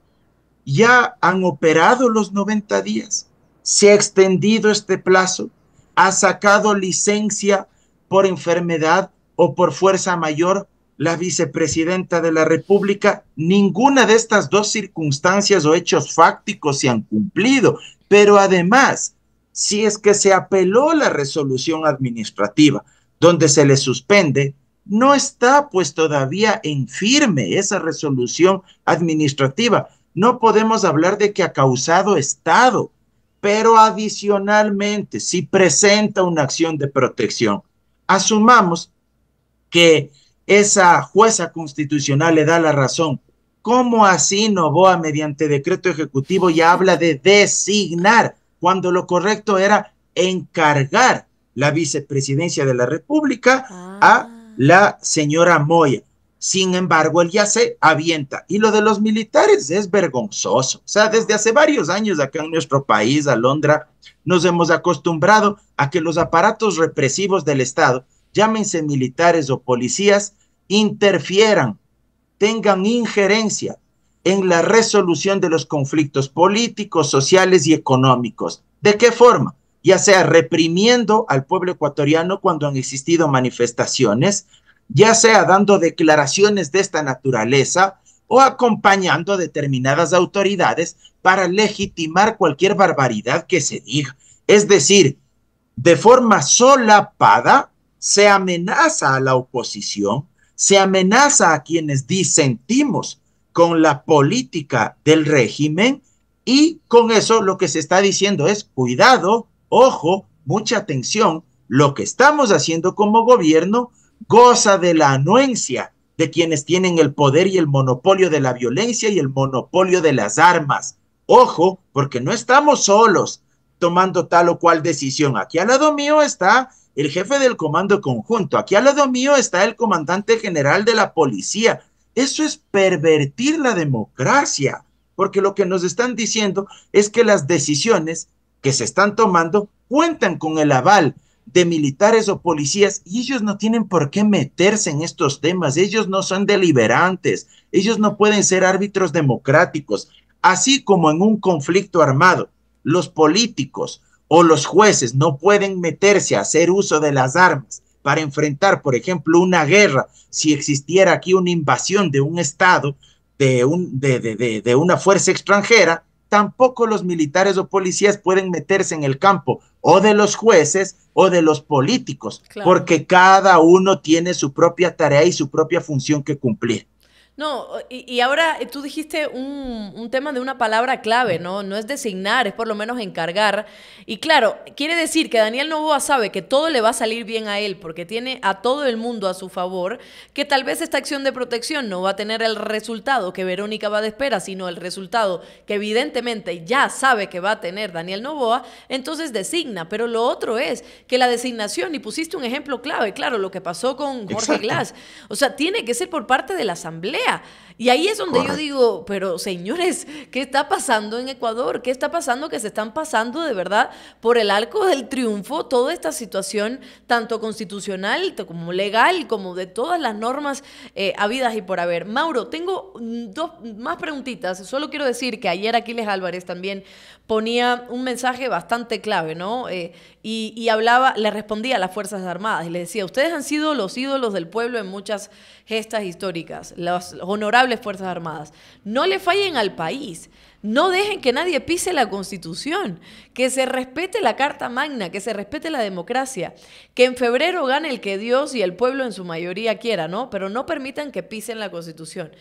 ¿ya han operado los 90 días? ¿Se ha extendido este plazo? ¿Ha sacado licencia por enfermedad o por fuerza mayor la vicepresidenta de la República, ninguna de estas dos circunstancias o hechos fácticos se han cumplido. Pero además, si es que se apeló la resolución administrativa donde se le suspende no está pues todavía en firme esa resolución administrativa. No podemos hablar de que ha causado Estado, pero adicionalmente, si presenta una acción de protección, asumamos que esa jueza constitucional le da la razón. ¿Cómo así Novoa mediante decreto ejecutivo ya habla de designar cuando lo correcto era encargar la vicepresidencia de la República a ah la señora Moya. Sin embargo, él ya se avienta. Y lo de los militares es vergonzoso. O sea, desde hace varios años acá en nuestro país, a Londra, nos hemos acostumbrado a que los aparatos represivos del Estado, llámense militares o policías, interfieran, tengan injerencia en la resolución de los conflictos políticos, sociales y económicos. ¿De qué forma? ya sea reprimiendo al pueblo ecuatoriano cuando han existido manifestaciones, ya sea dando declaraciones de esta naturaleza o acompañando a determinadas autoridades para legitimar cualquier barbaridad que se diga. Es decir, de forma solapada se amenaza a la oposición, se amenaza a quienes disentimos con la política del régimen y con eso lo que se está diciendo es cuidado Ojo, mucha atención, lo que estamos haciendo como gobierno goza de la anuencia de quienes tienen el poder y el monopolio de la violencia y el monopolio de las armas. Ojo, porque no estamos solos tomando tal o cual decisión. Aquí al lado mío está el jefe del comando conjunto, aquí al lado mío está el comandante general de la policía. Eso es pervertir la democracia, porque lo que nos están diciendo es que las decisiones que se están tomando cuentan con el aval de militares o policías y ellos no tienen por qué meterse en estos temas, ellos no son deliberantes, ellos no pueden ser árbitros democráticos, así como en un conflicto armado, los políticos o los jueces no pueden meterse a hacer uso de las armas para enfrentar, por ejemplo, una guerra, si existiera aquí una invasión de un Estado, de, un, de, de, de una fuerza extranjera, tampoco los militares o policías pueden meterse en el campo o de los jueces o de los políticos, porque cada uno tiene su propia tarea y su propia función que cumplir. No, y, ahora eh, tú dijiste un, tema de una palabra clave, ¿no? No es designar, es por lo menos encargar. Y claro, quiere decir que Daniel Novoa sabe que todo le va a salir bien a él, porque tiene a todo el mundo a su favor, que tal vez esta acción de protección no va a tener el resultado que Verónica va de espera, sino el resultado que evidentemente ya sabe que va a tener Daniel Novoa, entonces designa. Pero lo otro es que la designación, y pusiste un ejemplo clave, claro, lo que pasó con Jorge Glass, o sea, tiene que ser por parte de la Asamblea yeah Y ahí es donde yo digo, pero señores, ¿qué está pasando en Ecuador? ¿Qué está pasando? Que se están pasando de verdad por el arco del triunfo toda esta situación, tanto constitucional como legal, como de todas las normas eh, habidas y por haber. Mauro, tengo mm, dos más preguntitas. Solo quiero decir que ayer Aquiles Álvarez también ponía un mensaje bastante clave, ¿no? Eh, y, hablaba, le respondía a las Fuerzas Armadas y le decía, ustedes han sido los ídolos del pueblo en muchas gestas históricas, los honorables Fuerzas Armadas. No le fallen al país. No dejen que nadie pise la Constitución, que se respete la Carta Magna, que se respete la democracia, que en febrero gane el que Dios y el pueblo en su mayoría quiera, ¿no? Pero no permitan que pisen la Constitución.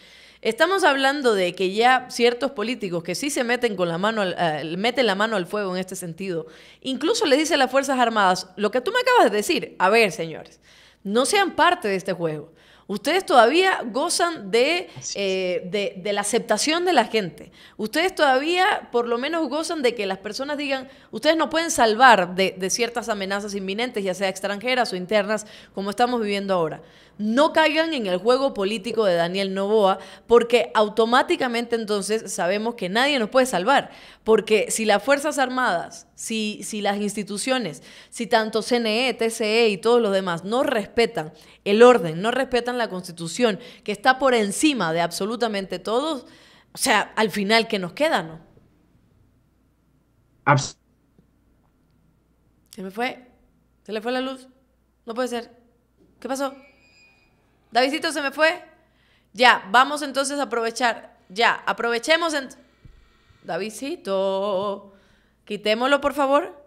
Estamos hablando de que ya ciertos políticos que sí se meten con la mano, la mano al fuego en este sentido, incluso le dice a las Fuerzas Armadas, lo que tú me acabas de decir, a ver, señores, no sean parte de este juego. Ustedes todavía gozan eh, de, la aceptación de la gente. Ustedes todavía, por lo menos, gozan de que las personas digan, ustedes no pueden salvar de, de ciertas amenazas inminentes, ya sea extranjeras o internas, como estamos viviendo ahora no caigan en el juego político de Daniel Novoa, porque automáticamente entonces sabemos que nadie nos puede salvar, porque si las Fuerzas Armadas, si, si las instituciones, si tanto CNE, TCE y todos los demás no respetan el orden, no respetan la constitución, que está por encima de absolutamente todos, o sea, al final, ¿qué nos queda, no? Se me fue. Se le fue la luz. No puede ser. ¿Qué pasó? Davidito se me fue. Ya, vamos entonces a aprovechar. Ya, aprovechemos. En... Davidito, quitémoslo por favor.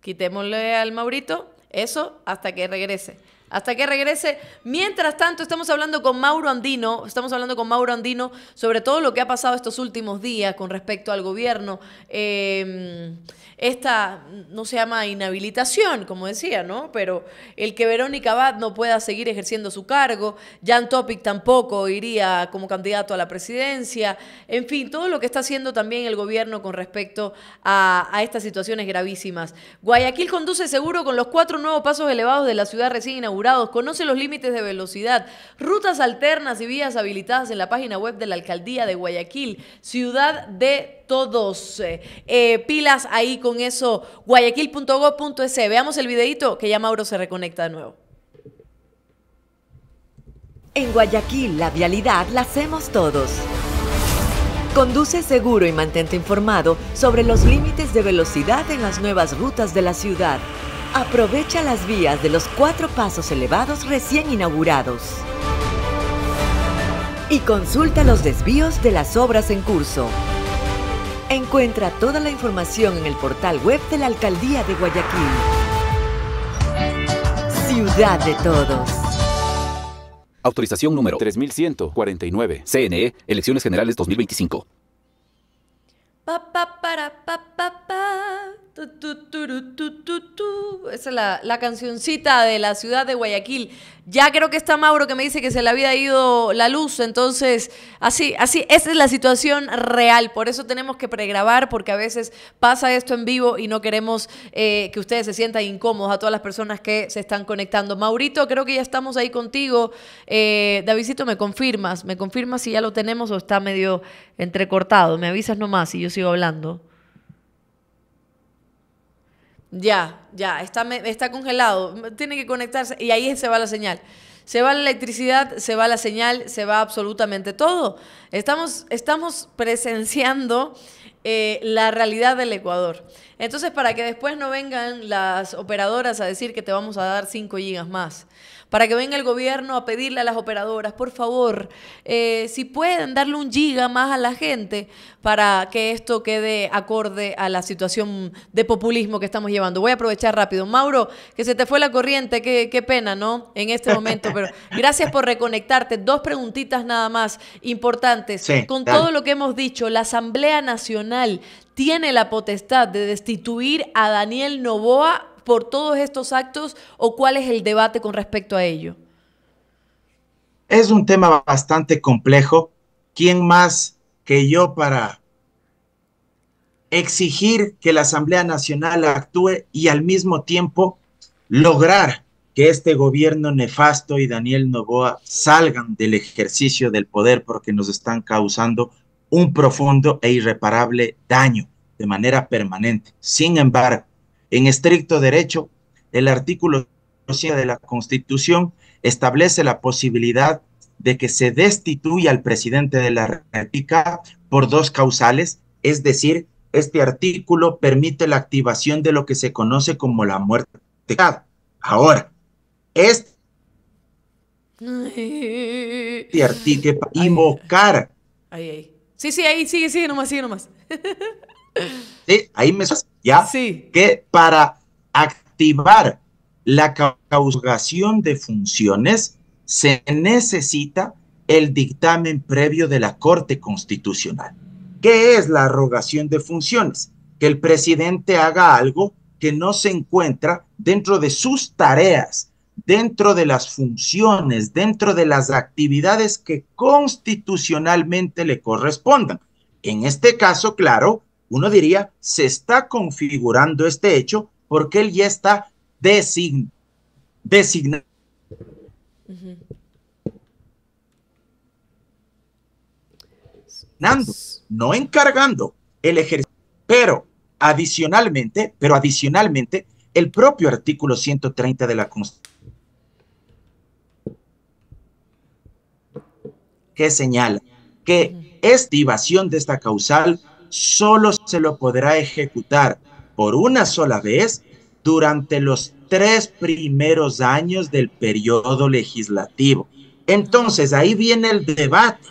Quitémosle al Maurito. Eso hasta que regrese hasta que regrese. Mientras tanto, estamos hablando con Mauro Andino, estamos hablando con Mauro Andino sobre todo lo que ha pasado estos últimos días con respecto al gobierno. Em, esta no se llama inhabilitación, como decía, ¿no? Pero el que Verónica Abad no pueda seguir ejerciendo su cargo, Jan Topic tampoco iría como candidato a la presidencia, en fin, todo lo que está haciendo también el gobierno con respecto a, a estas situaciones gravísimas. Guayaquil conduce seguro con los cuatro nuevos pasos elevados de la ciudad recién inaugurada Conoce los límites de velocidad, rutas alternas y vías habilitadas en la página web de la Alcaldía de Guayaquil, ciudad de todos. Eh, eh, pilas ahí con eso, guayaquil.gov.es. Veamos el videito que ya Mauro se reconecta de nuevo. En Guayaquil, la vialidad la hacemos todos. Conduce seguro y mantente informado sobre los límites de velocidad en las nuevas rutas de la ciudad. Aprovecha las vías de los cuatro pasos elevados recién inaugurados. Y consulta los desvíos de las obras en curso. Encuentra toda la información en el portal web de la Alcaldía de Guayaquil. Ciudad de todos. Autorización número 3149. CNE, e, Elecciones Generales 2025. Esa es la, cancioncita de la ciudad de Guayaquil. Ya creo que está Mauro que me dice que se le había ido la luz. Entonces, así, así, esa es la situación real. Por eso tenemos que pregrabar, porque a veces pasa esto en vivo y no queremos eh, que ustedes se sientan incómodos a todas las personas que se están conectando. Maurito, creo que ya estamos ahí contigo. Eh, Davidito, me confirmas, me confirmas si ya lo tenemos o está medio entrecortado. Me avisas nomás y yo sigo hablando. Ya, ya, está, está congelado, tiene que conectarse y ahí se va la señal. Se va la electricidad, se va la señal, se va absolutamente todo. Estamos, estamos presenciando eh, la realidad del Ecuador. Entonces, para que después no vengan las operadoras a decir que te vamos a dar 5 gigas más para que venga el gobierno a pedirle a las operadoras, por favor, eh, si pueden darle un giga más a la gente para que esto quede acorde a la situación de populismo que estamos llevando. Voy a aprovechar rápido. Mauro, que se te fue la corriente, qué, qué pena, ¿no? En este momento, pero gracias por reconectarte. Dos preguntitas nada más importantes. Con todo lo que hemos dicho, la Asamblea Nacional tiene la potestad de destituir a Daniel Novoa por todos estos actos o cuál es el debate con respecto a ello? Es un tema bastante complejo. ¿Quién más que yo para exigir que la Asamblea Nacional actúe y al mismo tiempo lograr que este gobierno nefasto y Daniel Novoa salgan del ejercicio del poder porque nos están causando un profundo e irreparable daño de manera permanente. Sin embargo, en estricto derecho, el artículo 100 de la Constitución establece la posibilidad de que se destituya al presidente de la República por dos causales, es decir, este artículo permite la activación de lo que se conoce como la muerte. Ahora, este artículo invocar. Sí, sí, ahí sigue, sigue nomás, sigue nomás. Ahí me ya que para activar la causación de funciones se necesita el dictamen previo de la Corte Constitucional. ¿Qué es la arrogación de funciones? Que el presidente haga algo que no se encuentra dentro de sus tareas, dentro de las funciones, dentro de las actividades que constitucionalmente le correspondan. En este caso, claro, uno diría, se está configurando este hecho porque él ya está designando, designado. no encargando el ejercicio, pero adicionalmente, pero adicionalmente, el propio artículo 130 de la Constitución que señala que esta de esta causal solo se lo podrá ejecutar por una sola vez durante los tres primeros años del periodo legislativo. Entonces, ahí viene el debate,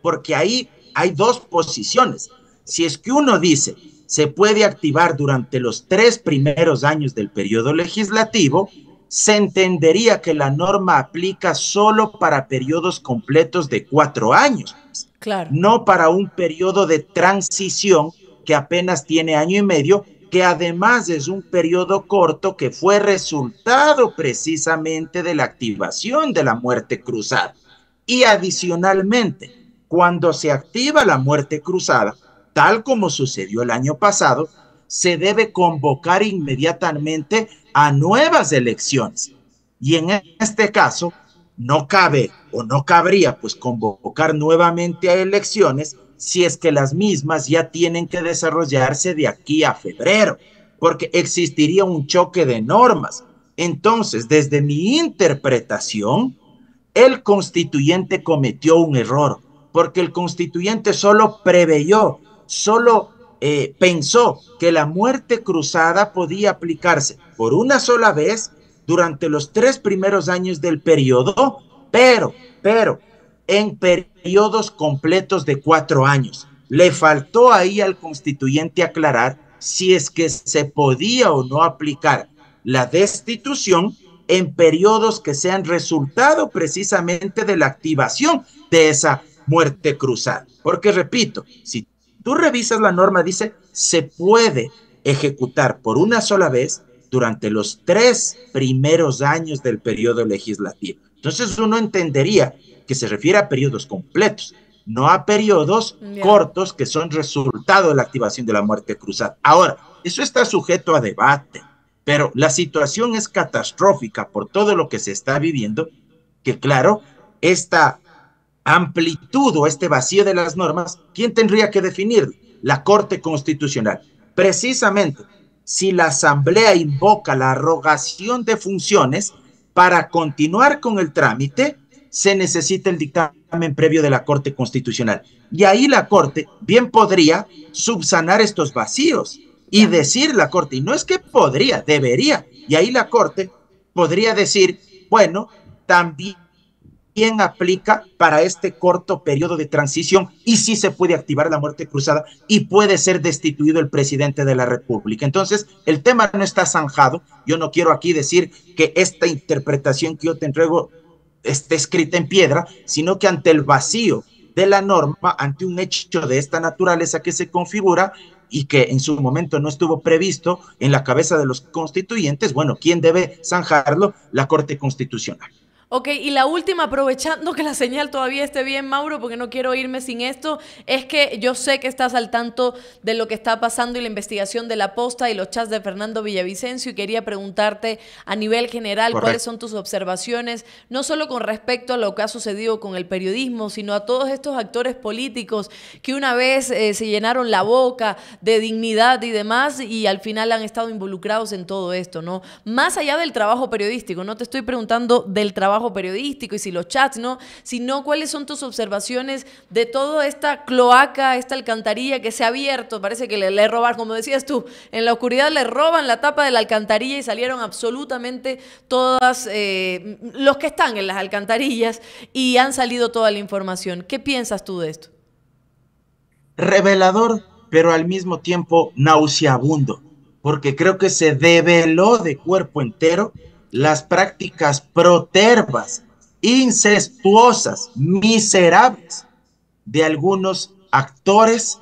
porque ahí hay dos posiciones. Si es que uno dice, se puede activar durante los tres primeros años del periodo legislativo, se entendería que la norma aplica solo para periodos completos de cuatro años no para un periodo de transición que apenas tiene año y medio, que además es un periodo corto que fue resultado precisamente de la activación de la muerte cruzada. Y adicionalmente, cuando se activa la muerte cruzada, tal como sucedió el año pasado, se debe convocar inmediatamente a nuevas elecciones. Y en este caso, no cabe o no cabría pues convocar nuevamente a elecciones si es que las mismas ya tienen que desarrollarse de aquí a febrero, porque existiría un choque de normas. Entonces, desde mi interpretación, el constituyente cometió un error, porque el constituyente solo preveyó, solo eh, pensó que la muerte cruzada podía aplicarse por una sola vez durante los tres primeros años del periodo, pero, pero, en periodos completos de cuatro años. Le faltó ahí al constituyente aclarar si es que se podía o no aplicar la destitución en periodos que sean resultado precisamente de la activación de esa muerte cruzada. Porque repito, si tú revisas la norma, dice, se puede ejecutar por una sola vez durante los tres primeros años del periodo legislativo. Entonces uno entendería que se refiere a periodos completos, no a periodos cortos que son resultado de la activación de la muerte cruzada. Ahora, eso está sujeto a debate, pero la situación es catastrófica por todo lo que se está viviendo, que claro, esta amplitud o este vacío de las normas, ¿quién tendría que definir? La Corte Constitucional. Precisamente si la Asamblea invoca la rogación de funciones para continuar con el trámite, se necesita el dictamen previo de la Corte Constitucional. Y ahí la Corte bien podría subsanar estos vacíos y decir la Corte, y no es que podría, debería, y ahí la Corte podría decir, bueno, también Quién aplica para este corto periodo de transición y si se puede activar la muerte cruzada y puede ser destituido el presidente de la República. Entonces, el tema no está zanjado. Yo no quiero aquí decir que esta interpretación que yo te entrego esté escrita en piedra, sino que ante el vacío de la norma, ante un hecho de esta naturaleza que se configura, y que en su momento no estuvo previsto en la cabeza de los constituyentes, bueno, ¿quién debe zanjarlo? La Corte Constitucional. Ok, y la última, aprovechando que la señal todavía esté bien, Mauro, porque no quiero irme sin esto, es que yo sé que estás al tanto de lo que está pasando y la investigación de la posta y los chats de Fernando Villavicencio y quería preguntarte a nivel general cuáles son tus observaciones, no solo con respecto a lo que ha sucedido con el periodismo, sino a todos estos actores políticos que una vez eh, se llenaron la boca de dignidad y demás y al final han estado involucrados en todo esto, ¿no? Más allá del trabajo periodístico, no te estoy preguntando del trabajo periodístico y si los chats, ¿no? Sino cuáles son tus observaciones de toda esta cloaca, esta alcantarilla que se ha abierto. Parece que le, le robaron, como decías tú, en la oscuridad le roban la tapa de la alcantarilla y salieron absolutamente todas eh, los que están en las alcantarillas y han salido toda la información. ¿Qué piensas tú de esto? Revelador, pero al mismo tiempo nauseabundo, porque creo que se develó de cuerpo entero las prácticas protervas, incestuosas, miserables de algunos actores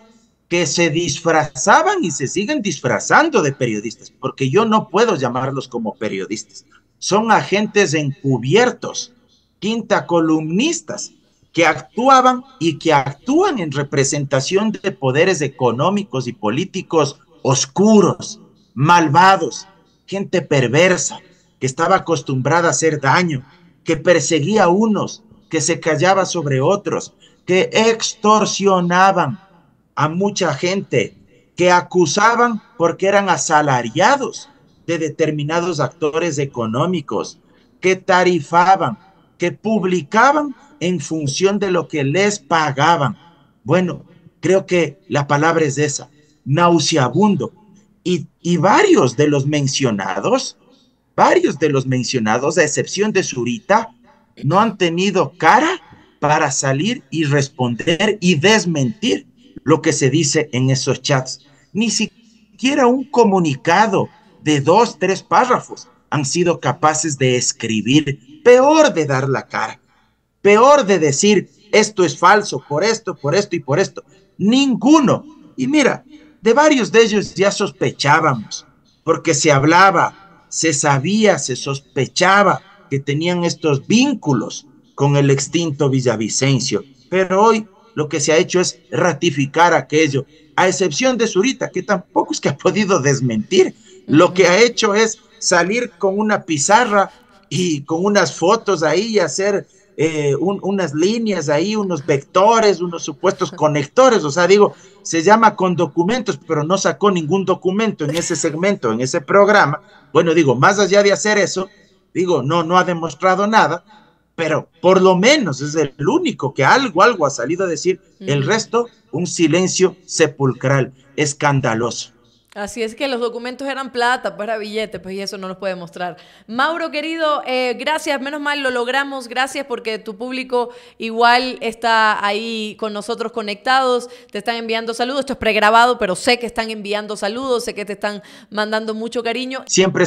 que se disfrazaban y se siguen disfrazando de periodistas, porque yo no puedo llamarlos como periodistas. Son agentes encubiertos, quinta columnistas, que actuaban y que actúan en representación de poderes económicos y políticos oscuros, malvados, gente perversa, que estaba acostumbrada a hacer daño, que perseguía a unos, que se callaba sobre otros, que extorsionaban a mucha gente, que acusaban porque eran asalariados de determinados actores económicos, que tarifaban, que publicaban en función de lo que les pagaban. Bueno, creo que la palabra es esa, nauseabundo. Y, y varios de los mencionados varios de los mencionados, a excepción de Zurita, no han tenido cara para salir y responder y desmentir lo que se dice en esos chats. Ni siquiera un comunicado de dos, tres párrafos han sido capaces de escribir, peor de dar la cara, peor de decir, esto es falso, por esto, por esto y por esto. Ninguno. Y mira, de varios de ellos ya sospechábamos, porque se hablaba se sabía, se sospechaba que tenían estos vínculos con el extinto Villavicencio. Pero hoy lo que se ha hecho es ratificar aquello, a excepción de Zurita, que tampoco es que ha podido desmentir. Lo que ha hecho es salir con una pizarra y con unas fotos ahí y hacer eh, unas líneas ahí, unos vectores, unos supuestos conectores, o sea, digo, se llama con documentos, pero no sacó ningún documento en ese segmento, en ese programa. Bueno, digo, más allá de hacer eso, digo, no, no ha demostrado nada, pero por lo menos es el único que algo, algo ha salido a decir. El resto, un silencio sepulcral, escandaloso. Así es que los documentos eran plata para billetes, pues y eso no los puede mostrar. Mauro, querido, eh, gracias, menos mal lo logramos, gracias porque tu público igual está ahí con nosotros conectados, te están enviando saludos, esto es pregrabado, pero sé que están enviando saludos, sé que te están mandando mucho cariño. Siempre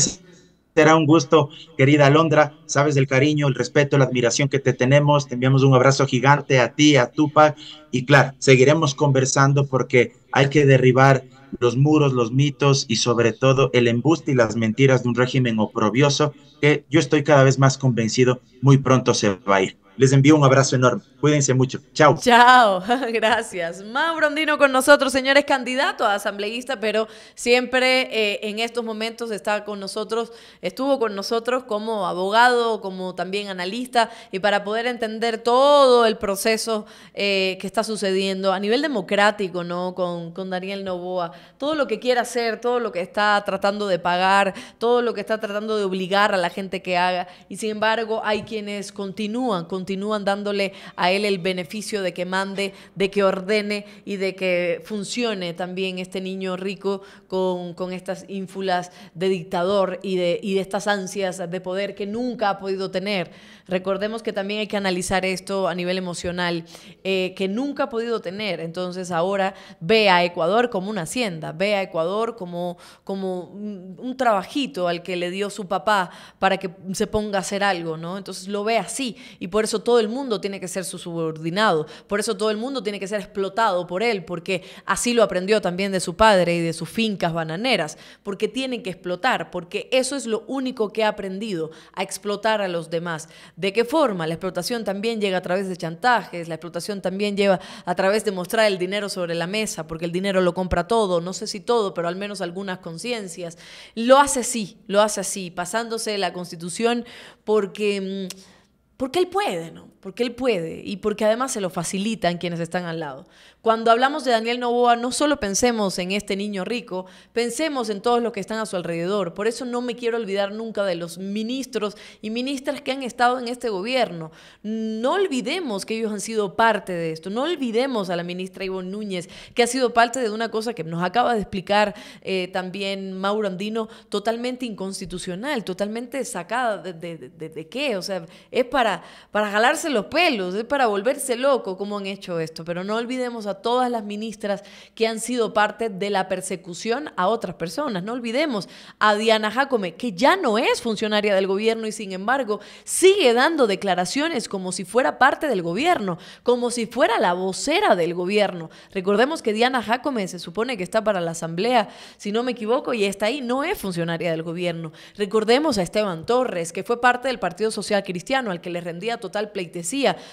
será un gusto, querida Alondra, sabes del cariño, el respeto, la admiración que te tenemos, te enviamos un abrazo gigante a ti, a Tupac, y claro, seguiremos conversando porque hay que derribar los muros, los mitos y sobre todo el embuste y las mentiras de un régimen oprobioso que yo estoy cada vez más convencido muy pronto se va a ir. Les envío un abrazo enorme. Cuídense mucho. Chao. Chao. Gracias. Mauro Brondino con nosotros, señores, candidato a asambleísta, pero siempre eh, en estos momentos está con nosotros, estuvo con nosotros como abogado, como también analista, y para poder entender todo el proceso eh, que está sucediendo a nivel democrático, ¿no? Con, con Daniel Novoa. Todo lo que quiere hacer, todo lo que está tratando de pagar, todo lo que está tratando de obligar a la gente que haga. Y sin embargo, hay quienes continúan, continúan continúan dándole a él el beneficio de que mande, de que ordene y de que funcione también este niño rico con, con estas ínfulas de dictador y de, y de estas ansias de poder que nunca ha podido tener. Recordemos que también hay que analizar esto a nivel emocional, eh, que nunca ha podido tener. Entonces ahora ve a Ecuador como una hacienda, ve a Ecuador como, como un trabajito al que le dio su papá para que se ponga a hacer algo, ¿no? Entonces lo ve así y por eso todo el mundo tiene que ser su subordinado, por eso todo el mundo tiene que ser explotado por él, porque así lo aprendió también de su padre y de sus fincas bananeras, porque tiene que explotar, porque eso es lo único que ha aprendido, a explotar a los demás. ¿De qué forma? La explotación también llega a través de chantajes, la explotación también lleva a través de mostrar el dinero sobre la mesa, porque el dinero lo compra todo, no sé si todo, pero al menos algunas conciencias. Lo hace así, lo hace así, pasándose la constitución porque... Mm, porque él puede, ¿no? porque él puede y porque además se lo facilitan quienes están al lado. Cuando hablamos de Daniel Novoa, no solo pensemos en este niño rico, pensemos en todos los que están a su alrededor. Por eso no me quiero olvidar nunca de los ministros y ministras que han estado en este gobierno. No olvidemos que ellos han sido parte de esto. No olvidemos a la ministra Ivonne Núñez, que ha sido parte de una cosa que nos acaba de explicar eh, también Mauro Andino, totalmente inconstitucional, totalmente sacada de, de, qué. O sea, es para, para jalárselo los pelos, es para volverse loco como han hecho esto. Pero no olvidemos a todas las ministras que han sido parte de la persecución a otras personas. No olvidemos a Diana Jacome, que ya no es funcionaria del gobierno y sin embargo sigue dando declaraciones como si fuera parte del gobierno, como si fuera la vocera del gobierno. Recordemos que Diana Jacome se supone que está para la Asamblea, si no me equivoco, y está ahí, no es funcionaria del gobierno. Recordemos a Esteban Torres, que fue parte del Partido Social Cristiano, al que le rendía total pleitesía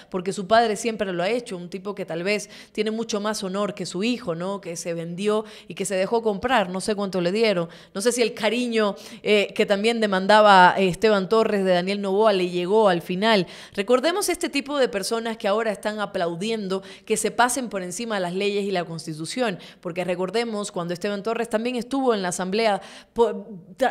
porque su padre siempre lo ha hecho, un tipo que tal vez tiene mucho más honor que su hijo, ¿no? Que se vendió y que se dejó comprar, no sé cuánto le dieron, no sé si el cariño eh, que también demandaba eh, Esteban Torres de Daniel Novoa le llegó al final. Recordemos este tipo de personas que ahora están aplaudiendo que se pasen por encima de las leyes y la constitución, porque recordemos cuando Esteban Torres también estuvo en la asamblea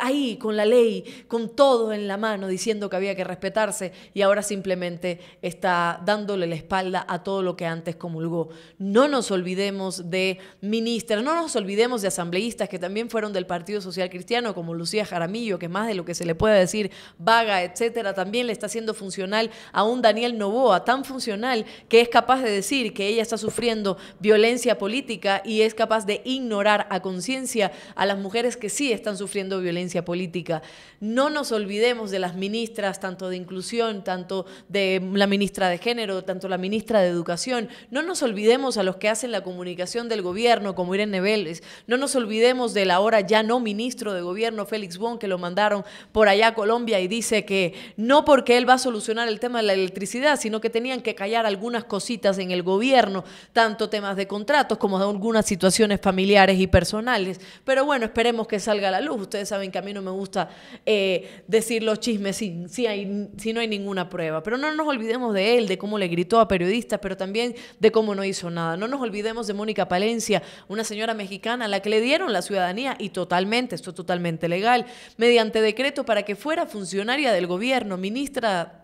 ahí con la ley, con todo en la mano, diciendo que había que respetarse y ahora simplemente está dándole la espalda a todo lo que antes comulgó. No nos olvidemos de ministras, no nos olvidemos de asambleístas que también fueron del Partido Social Cristiano, como Lucía Jaramillo, que más de lo que se le puede decir vaga, etcétera, también le está haciendo funcional a un Daniel Novoa, tan funcional que es capaz de decir que ella está sufriendo violencia política y es capaz de ignorar a conciencia a las mujeres que sí están sufriendo violencia política. No nos olvidemos de las ministras, tanto de inclusión, tanto de la ministra de Género, tanto la ministra de Educación. No nos olvidemos a los que hacen la comunicación del gobierno, como Irene Vélez. No nos olvidemos del ahora ya no ministro de Gobierno, Félix Bon, que lo mandaron por allá a Colombia y dice que no porque él va a solucionar el tema de la electricidad, sino que tenían que callar algunas cositas en el gobierno, tanto temas de contratos como de algunas situaciones familiares y personales. Pero bueno, esperemos que salga la luz. Ustedes saben que a mí no me gusta eh, decir los chismes si, hay, si no hay ninguna prueba. Pero no nos olvidemos de él, de cómo le gritó a periodistas, pero también de cómo no hizo nada. No nos olvidemos de Mónica Palencia, una señora mexicana a la que le dieron la ciudadanía y totalmente, esto es totalmente legal, mediante decreto para que fuera funcionaria del gobierno, ministra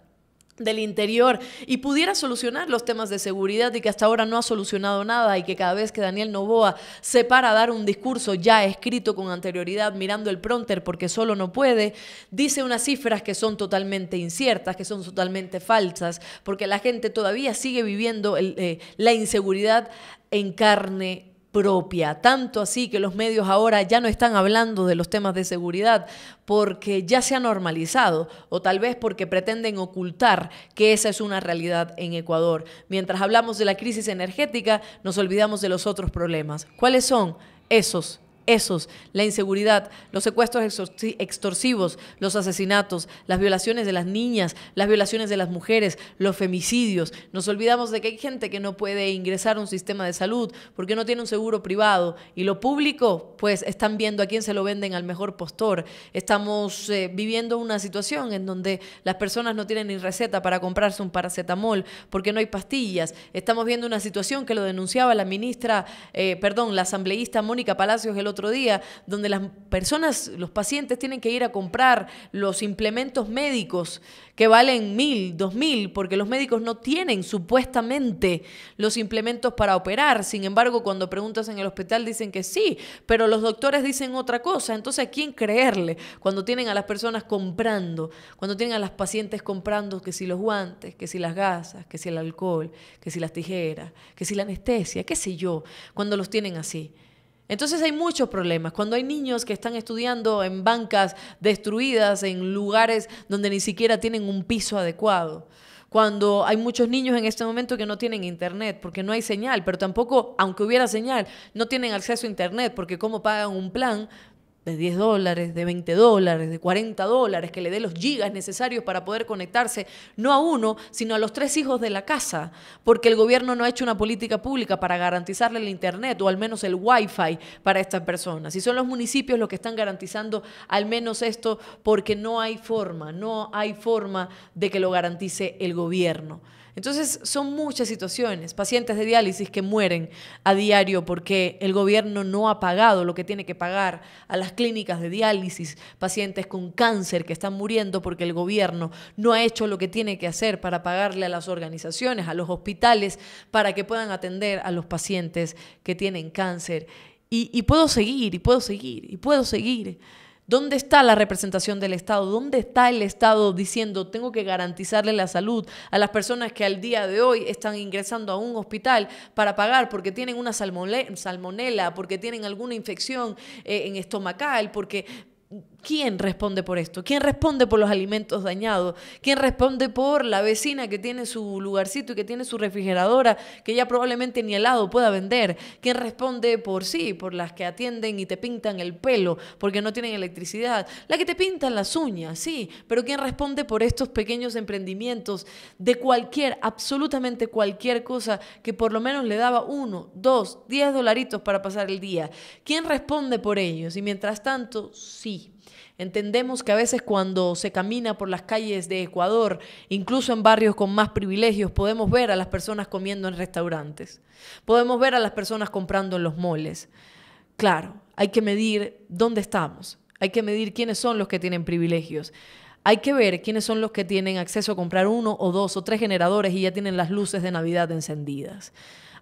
del interior y pudiera solucionar los temas de seguridad y que hasta ahora no ha solucionado nada y que cada vez que Daniel Novoa se para a dar un discurso ya escrito con anterioridad mirando el pronter porque solo no puede, dice unas cifras que son totalmente inciertas, que son totalmente falsas, porque la gente todavía sigue viviendo eh, la inseguridad en carne propia, tanto así que los medios ahora ya no están hablando de los temas de seguridad porque ya se ha normalizado o tal vez porque pretenden ocultar que esa es una realidad en Ecuador. Mientras hablamos de la crisis energética, nos olvidamos de los otros problemas. ¿Cuáles son esos esos, la inseguridad, los secuestros extorsivos, los asesinatos, las violaciones de las niñas, las violaciones de las mujeres, los femicidios. Nos olvidamos de que hay gente que no puede ingresar a un sistema de salud porque no tiene un seguro privado y lo público, pues están viendo a quién se lo venden al mejor postor. Estamos eh, viviendo una situación en donde las personas no tienen ni receta para comprarse un paracetamol porque no hay pastillas. Estamos viendo una situación que lo denunciaba la ministra, eh, perdón, la asambleísta Mónica Palacios el otro otro día, donde las personas, los pacientes tienen que ir a comprar los implementos médicos que valen mil, dos mil, porque los médicos no tienen supuestamente los implementos para operar. Sin embargo, cuando preguntas en el hospital dicen que sí, pero los doctores dicen otra cosa. Entonces, quién creerle cuando tienen a las personas comprando, cuando tienen a las pacientes comprando que si los guantes, que si las gasas, que si el alcohol, que si las tijeras, que si la anestesia, qué sé yo, cuando los tienen así? Entonces hay muchos problemas. Cuando hay niños que están estudiando en bancas destruidas, en lugares donde ni siquiera tienen un piso adecuado. Cuando hay muchos niños en este momento que no tienen internet porque no hay señal, pero tampoco, aunque hubiera señal, no tienen acceso a internet porque cómo pagan un plan de 10 dólares, de 20 dólares, de 40 dólares, que le dé los gigas necesarios para poder conectarse, no a uno, sino a los tres hijos de la casa, porque el gobierno no ha hecho una política pública para garantizarle el Internet o al menos el wifi para estas personas. Y son los municipios los que están garantizando al menos esto, porque no hay forma, no hay forma de que lo garantice el gobierno. Entonces, son muchas situaciones, pacientes de diálisis que mueren a diario porque el gobierno no ha pagado lo que tiene que pagar a las clínicas de diálisis, pacientes con cáncer que están muriendo porque el gobierno no ha hecho lo que tiene que hacer para pagarle a las organizaciones, a los hospitales, para que puedan atender a los pacientes que tienen cáncer. Y, puedo seguir, y puedo seguir, y puedo seguir. ¿Dónde está la representación del Estado? ¿Dónde está el Estado diciendo tengo que garantizarle la salud a las personas que al día de hoy están ingresando a un hospital para pagar porque tienen una salmonela, porque tienen alguna infección eh, en estomacal, porque ¿Quién responde por esto? ¿Quién responde por los alimentos dañados? ¿Quién responde por la vecina que tiene su lugarcito y que tiene su refrigeradora, que ya probablemente ni helado pueda vender? ¿Quién responde por sí, por las que atienden y te pintan el pelo porque no tienen electricidad? La que te pintan las uñas, sí, pero ¿quién responde por estos pequeños emprendimientos de cualquier, absolutamente cualquier cosa que por lo menos le daba uno, dos, diez dolaritos para pasar el día? ¿Quién responde por ellos? Y mientras tanto, sí Entendemos que a veces cuando se camina por las calles de Ecuador, incluso en barrios con más privilegios, podemos ver a las personas comiendo en restaurantes, podemos ver a las personas comprando en los moles. Claro, hay que medir dónde estamos, hay que medir quiénes son los que tienen privilegios. Hay que ver quiénes son los que tienen acceso a comprar uno o dos o tres generadores y ya tienen las luces de Navidad encendidas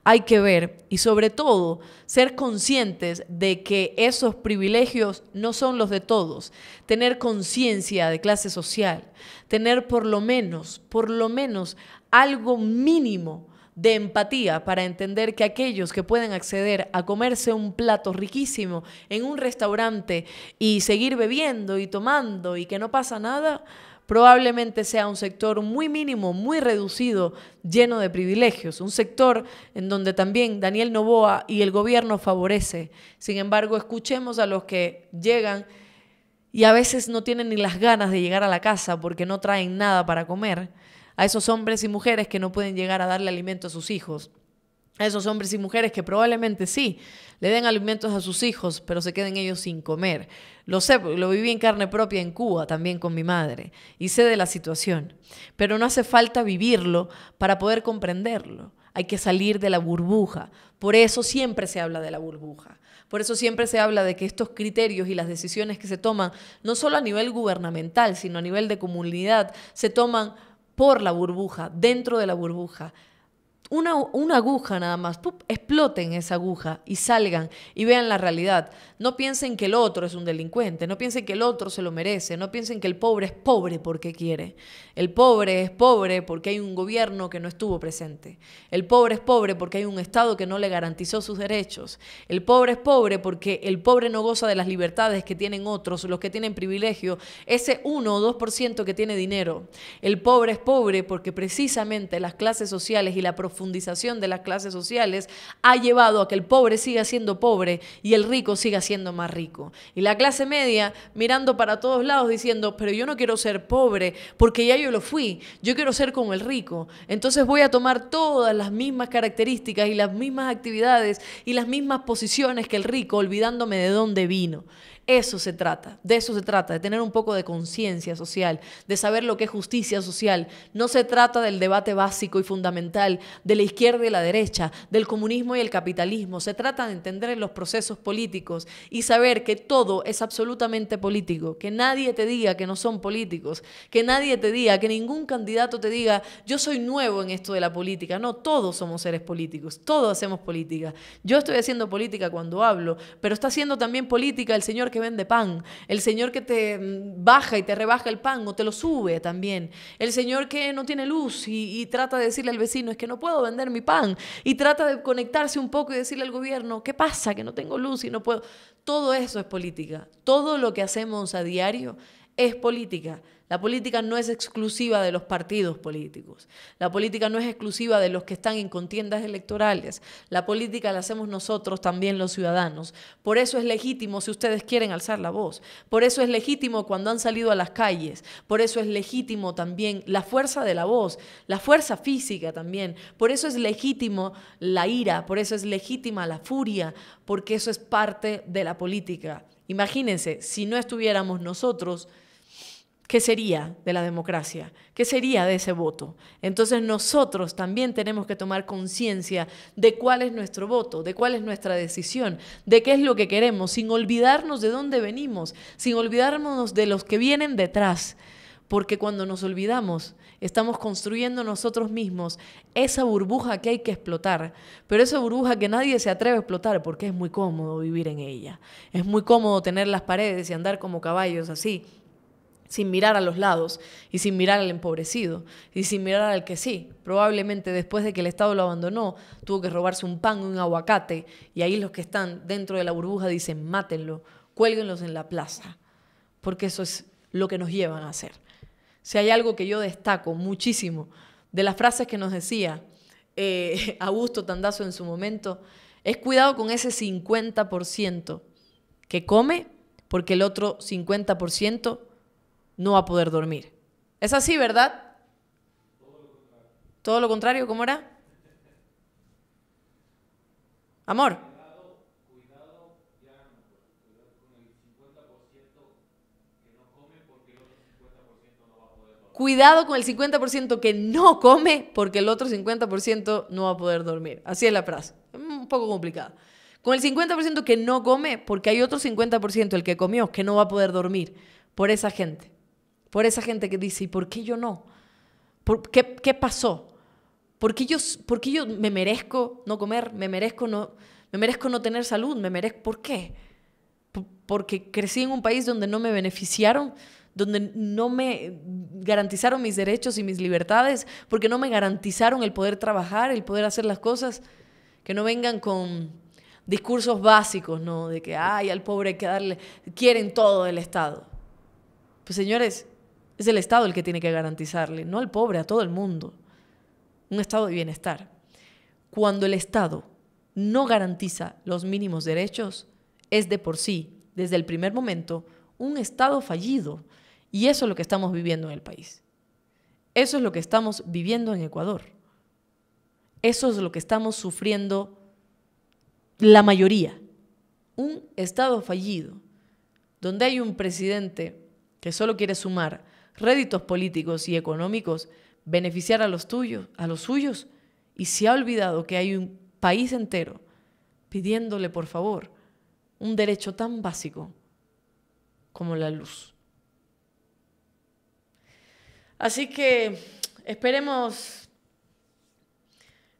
hay que ver y sobre todo ser conscientes de que esos privilegios no son los de todos. Tener conciencia de clase social, tener por lo menos, por lo menos algo mínimo de empatía para entender que aquellos que pueden acceder a comerse un plato riquísimo en un restaurante y seguir bebiendo y tomando y que no pasa nada, probablemente sea un sector muy mínimo, muy reducido, lleno de privilegios, un sector en donde también Daniel Novoa y el gobierno favorece. Sin embargo, escuchemos a los que llegan y a veces no tienen ni las ganas de llegar a la casa porque no traen nada para comer, a esos hombres y mujeres que no pueden llegar a darle alimento a sus hijos, a esos hombres y mujeres que probablemente sí le den alimentos a sus hijos, pero se queden ellos sin comer. Lo sé, lo viví en carne propia en Cuba, también con mi madre, y sé de la situación. Pero no hace falta vivirlo para poder comprenderlo. Hay que salir de la burbuja. Por eso siempre se habla de la burbuja. Por eso siempre se habla de que estos criterios y las decisiones que se toman, no solo a nivel gubernamental, sino a nivel de comunidad, se toman por la burbuja, dentro de la burbuja una, aguja nada más, exploten esa aguja y salgan y vean la realidad. No piensen que el otro es un delincuente, no piensen que el otro se lo merece, no piensen que el pobre es pobre porque quiere. El pobre es pobre porque hay un gobierno que no estuvo presente. El pobre es pobre porque hay un Estado que no le garantizó sus derechos. El pobre es pobre porque el pobre no goza de las libertades que tienen otros, los que tienen privilegio, ese 1 o 2% que tiene dinero. El pobre es pobre porque precisamente las clases sociales y la profundidad profundización de las clases sociales ha llevado a que el pobre siga siendo pobre y el rico siga siendo más rico. Y la clase media mirando para todos lados diciendo, pero yo no quiero ser pobre porque ya yo lo fui, yo quiero ser como el rico. Entonces voy a tomar todas las mismas características y las mismas actividades y las mismas posiciones que el rico, olvidándome de dónde vino. Eso se trata, de eso se trata, de tener un poco de conciencia social, de saber lo que es justicia social. No se trata del debate básico y fundamental de la izquierda y la derecha, del comunismo y el capitalismo. Se trata de entender los procesos políticos y saber que todo es absolutamente político, que nadie te diga que no son políticos, que nadie te diga, que ningún candidato te diga, yo soy nuevo en esto de la política. No, todos somos seres políticos, todos hacemos política. Yo estoy haciendo política cuando hablo, pero está haciendo también política el señor que que vende pan, el Señor que te mm, baja y te rebaja el pan o te lo sube también, el Señor que no tiene luz y, y trata de decirle al vecino, es que no puedo vender mi pan, y trata de conectarse un poco y decirle al gobierno, ¿qué pasa? Que no tengo luz y no puedo. Todo eso es política. Todo lo que hacemos a diario es política. La política no es exclusiva de los partidos políticos. La política no es exclusiva de los que están en contiendas electorales. La política la hacemos nosotros también los ciudadanos. Por eso es legítimo si ustedes quieren alzar la voz. Por eso es legítimo cuando han salido a las calles. Por eso es legítimo también la fuerza de la voz, la fuerza física también. Por eso es legítimo la ira, por eso es legítima la furia, porque eso es parte de la política. Imagínense, si no estuviéramos nosotros, ¿Qué sería de la democracia? ¿Qué sería de ese voto? Entonces nosotros también tenemos que tomar conciencia de cuál es nuestro voto, de cuál es nuestra decisión, de qué es lo que queremos, sin olvidarnos de dónde venimos, sin olvidarnos de los que vienen detrás. Porque cuando nos olvidamos, estamos construyendo nosotros mismos esa burbuja que hay que explotar, pero esa burbuja que nadie se atreve a explotar porque es muy cómodo vivir en ella. Es muy cómodo tener las paredes y andar como caballos así sin mirar a los lados y sin mirar al empobrecido y sin mirar al que sí, probablemente después de que el Estado lo abandonó, tuvo que robarse un pan, un aguacate y ahí los que están dentro de la burbuja dicen, mátenlo, cuélguenlos en la plaza, porque eso es lo que nos llevan a hacer. Si hay algo que yo destaco muchísimo de las frases que nos decía eh, Augusto Tandazo en su momento, es cuidado con ese 50% que come porque el otro 50% no va a poder dormir. Es así, ¿verdad? Todo lo contrario, ¿cómo era? Amor. Cuidado con el 50% que no come porque el otro 50% no va a poder dormir. Así es la frase. Un poco complicada. Con el 50% que no come porque hay otro 50% el que comió que no va a poder dormir por esa gente por esa gente que dice, ¿y por qué yo no? qué, pasó? ¿Por qué, yo, ¿Por qué yo me merezco no comer? ¿Me merezco no, me merezco no tener salud? ¿Me merezco, ¿Por qué? porque crecí en un país donde no me beneficiaron, donde no me garantizaron mis derechos y mis libertades, porque no me garantizaron el poder trabajar, el poder hacer las cosas, que no vengan con discursos básicos, ¿no? De que, ay, al pobre hay que darle, quieren todo el Estado. Pues señores, es el Estado el que tiene que garantizarle, no al pobre, a todo el mundo. Un Estado de bienestar. Cuando el Estado no garantiza los mínimos derechos, es de por sí, desde el primer momento, un Estado fallido. Y eso es lo que estamos viviendo en el país. Eso es lo que estamos viviendo en Ecuador. Eso es lo que estamos sufriendo la mayoría. Un Estado fallido, donde hay un presidente que solo quiere sumar réditos políticos y económicos beneficiar a los tuyos, a los suyos, y se ha olvidado que hay un país entero pidiéndole, por favor, un derecho tan básico como la luz. Así que esperemos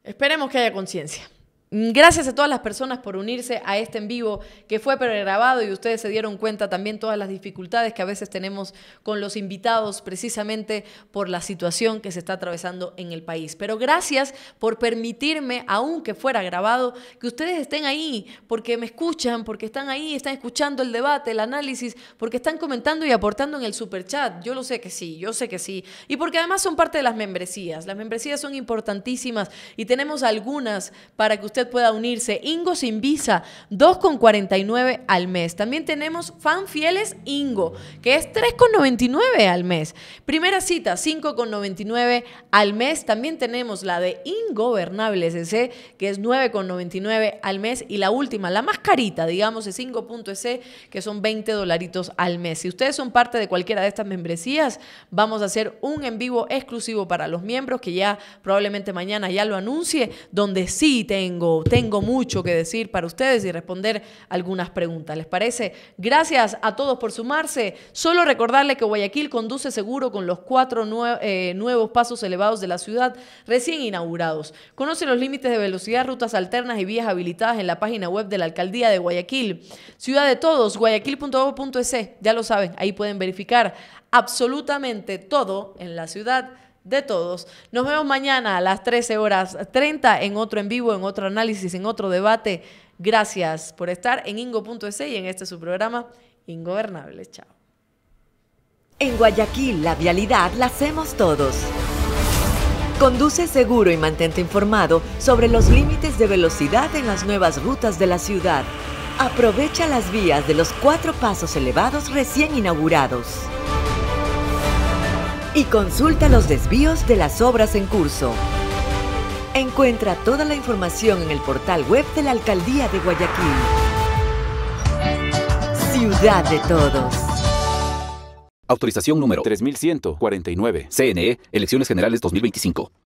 esperemos que haya conciencia. Mm, gracias a todas las personas por unirse a este en vivo que fue pregrabado y ustedes se dieron cuenta también todas las dificultades que a veces tenemos con los invitados precisamente por la situación que se está atravesando en el país. Pero gracias por permitirme, aunque fuera grabado, que ustedes estén ahí porque me escuchan, porque están ahí, están escuchando el debate, el análisis, porque están comentando y aportando en el super chat. Yo lo sé que sí, yo sé que sí. Y porque además son parte de las membresías. Las membresías son importantísimas y tenemos algunas para que ustedes usted pueda unirse. Ingo sin visa, 2,49 al mes. También tenemos fan fieles Ingo, que es 3,99 al mes. Primera cita, 5,99 al mes. También tenemos la de Ingobernables SC, que es 9,99 al mes. Y la última, la más carita, digamos, es Ingo.es, que son 20 dolaritos al mes. Si ustedes son parte de cualquiera de estas membresías, vamos a hacer un en vivo exclusivo para los miembros, que ya probablemente mañana ya lo anuncie, donde sí tengo tengo, mucho que decir para ustedes y responder algunas preguntas. ¿Les parece? Gracias a todos por sumarse. Solo recordarles que Guayaquil conduce seguro con los cuatro eh, nuevos pasos elevados de la ciudad recién inaugurados. Conoce los límites de velocidad, rutas alternas y vías habilitadas en la página web de la Alcaldía de Guayaquil. Ciudad de todos, guayaquil.gov.es. Ya lo saben, ahí pueden verificar absolutamente todo en la ciudad de todos. Nos vemos mañana a las 13 horas 30 en otro en vivo, en otro análisis, en otro debate. Gracias por estar en ingo.es y en este su programa Ingobernable. Chao. En Guayaquil la vialidad la hacemos todos. Conduce seguro y mantente informado sobre los límites de velocidad en las nuevas rutas de la ciudad. Aprovecha las vías de los cuatro pasos elevados recién inaugurados y consulta los desvíos de las obras en curso. Encuentra toda la información en el portal web de la Alcaldía de Guayaquil. Ciudad de todos. Autorización número 3149. CNE, e, Elecciones Generales 2025.